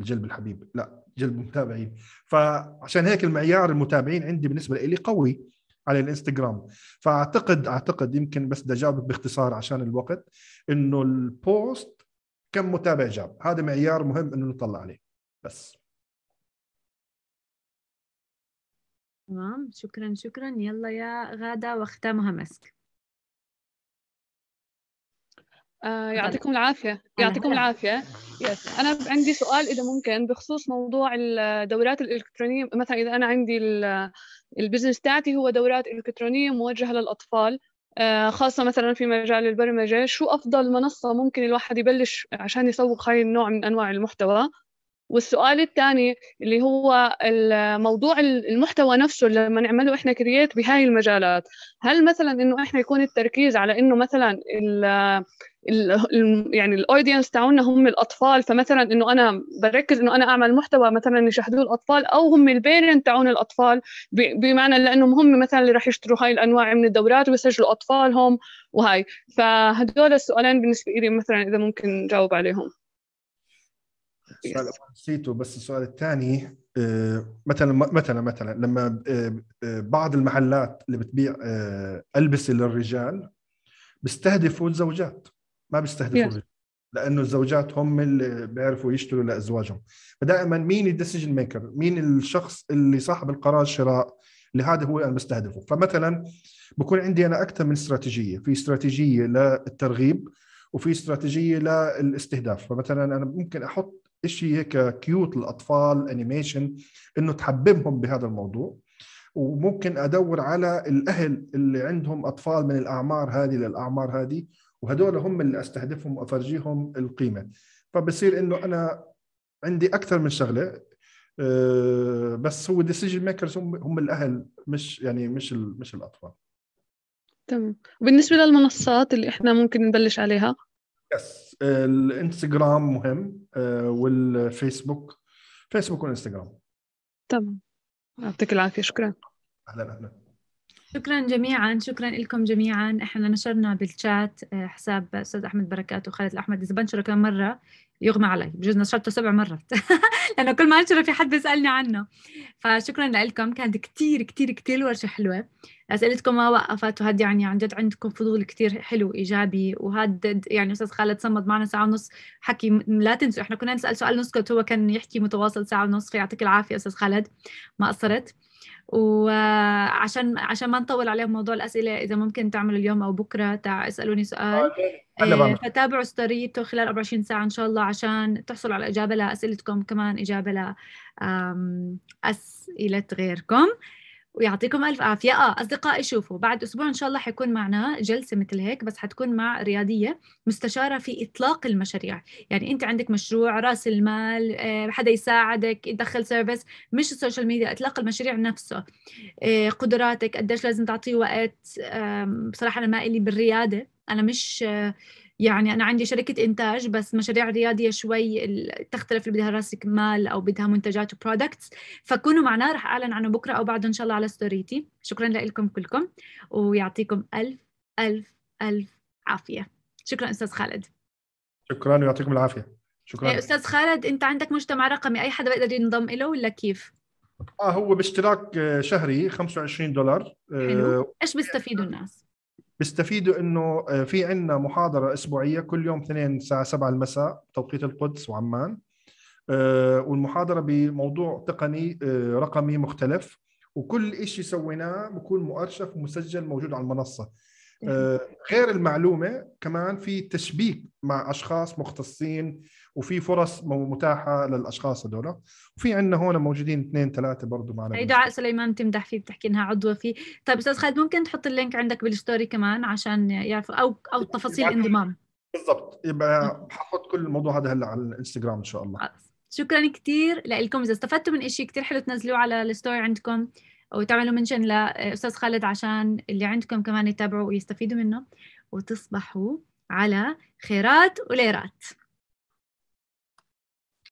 لجلب الحبيب لا جلب المتابعين فعشان هيك المعيار المتابعين عندي بالنسبه لي قوي على الانستغرام فاعتقد اعتقد يمكن بس بدي اجاوبك باختصار عشان الوقت انه البوست كم متابع جاب هذا معيار مهم انه نطلع عليه بس تمام شكرا شكرا يلا يا غادة واختامها مسك آه يعطيكم العافية يعطيكم العافية يس أنا عندي سؤال إذا ممكن بخصوص موضوع الدورات الإلكترونية مثلا إذا أنا عندي البزنس تاعتي هو دورات إلكترونية موجهة للأطفال آه، خاصة مثلا في مجال البرمجة شو أفضل منصة ممكن الواحد يبلش عشان يسوق هاي النوع من أنواع المحتوى والسؤال الثاني اللي هو الموضوع المحتوى نفسه لما نعمله احنا كرييت بهاي المجالات هل مثلا انه احنا يكون التركيز على انه مثلا الـ الـ يعني الاودينس تاعونا هم الاطفال فمثلا انه انا بركز انه انا اعمل محتوى مثلا يشاهدوه الاطفال او هم البيرنت تاعون الاطفال بمعنى لانهم هم مثلا اللي راح يشتروا هاي الانواع من الدورات ويسجلوا اطفالهم وهاي فهدول السؤالين بالنسبه لي مثلا اذا ممكن نجاوب عليهم نسيته بس السؤال الثاني آه، مثلا مثلا مثلا لما آه، آه، بعض المحلات اللي بتبيع البسه للرجال بيستهدفوا الزوجات ما بيستهدفوا الرجال لانه الزوجات هم اللي بيعرفوا يشتروا لازواجهم فدائما مين الديسيجن ميكر مين الشخص اللي صاحب القرار الشراء اللي هذا هو انا بستهدفه فمثلا بكون عندي انا اكثر من استراتيجيه في استراتيجيه للترغيب وفي استراتيجيه للاستهداف فمثلا انا ممكن احط شيء هيك كيوت للاطفال انيميشن انه تحببهم بهذا الموضوع وممكن ادور على الاهل اللي عندهم اطفال من الاعمار هذه للاعمار هذه وهدول هم اللي استهدفهم وافرجيهم القيمه فبصير انه انا عندي اكثر من شغله آه، بس هو ديسيجن ميكرز هم هم الاهل مش يعني مش مش الاطفال تمام وبالنسبه للمنصات اللي احنا ممكن نبلش عليها يس الانستغرام uh, مهم uh, والفيسبوك فيسبوك وانستغرام تمام يعطيك العافيه شكرا اهلا اهلا شكرا جميعا شكرا لكم جميعا احنا نشرنا بالشات uh، حساب استاذ احمد بركات وخالد الاحمد اذا بنشره كم مره يغمى علي بجوز نشرته سبع مرات لانه كل ما انشره في حد بيسالني عنه فشكرا لكم كانت كتير كتير كتير ورشه حلوه اسئلتكم ما وقفت وهذا يعني عن جد عندكم فضول كتير حلو ايجابي وهذا يعني استاذ خالد صمد معنا ساعه ونص حكي لا تنسوا احنا كنا نسال سؤال نسكت هو كان يحكي متواصل ساعه ونص فيعطيك العافيه استاذ خالد ما قصرت وعشان عشان ما نطول عليهم موضوع الاسئله اذا ممكن تعملوا اليوم او بكره تاع اسالوني سؤال آه، فتابعوا ستوريته خلال 24 ساعه ان شاء الله عشان تحصلوا على اجابه لاسئلتكم كمان اجابه ل اسئله غيركم ويعطيكم الف عافيه اه اصدقائي شوفوا بعد اسبوع ان شاء الله حيكون معنا جلسه مثل هيك بس حتكون مع رياديه مستشاره في اطلاق المشاريع يعني انت عندك مشروع راس المال آه، حدا يساعدك يدخل سيرفيس مش السوشيال ميديا اطلاق المشاريع نفسه آه، قدراتك قديش لازم تعطيه وقت بصراحه انا ما إلي بالرياده انا مش آه، يعني انا عندي شركه انتاج بس مشاريع رياديه شوي تختلف اللي بدها راس مال او بدها منتجات وبرودكتس فكونوا معنا رح اعلن عنه بكره او بعده ان شاء الله على ستوريتي شكرا لكم كلكم ويعطيكم الف الف الف عافيه شكرا استاذ خالد شكرا ويعطيكم العافيه شكرا إيه، استاذ خالد انت عندك مجتمع رقمي اي حدا بيقدر ينضم له ولا كيف اه هو باشتراك آه، شهري 25 دولار آه، حلو ايش بيستفيدوا الناس بيستفيدوا انه آه، في عندنا محاضره اسبوعيه كل يوم اثنين الساعه 7 المساء توقيت القدس وعمان آه، والمحاضره بموضوع تقني آه، رقمي مختلف وكل شيء سويناه بكون مؤرشف ومسجل موجود على المنصه غير المعلومه كمان في تشبيك مع اشخاص مختصين وفي فرص متاحه للاشخاص هذول وفي عندنا هون موجودين اثنين ثلاثه برضه معنا هي إيه، دعاء سليمان بتمدح فيه بتحكي انها عضوه فيه طيب استاذ خالد ممكن تحط اللينك عندك بالستوري كمان عشان يعرفوا او او تفاصيل الانضمام يعني بالضبط يبقى آه. ححط كل الموضوع هذا هلا على الانستغرام ان شاء الله شكرا كثير لكم اذا استفدتوا من شيء كثير حلو تنزلوه على الستوري عندكم وتعملوا منشن لاستاذ خالد عشان اللي عندكم كمان يتابعوا ويستفيدوا منه وتصبحوا على خيرات وليرات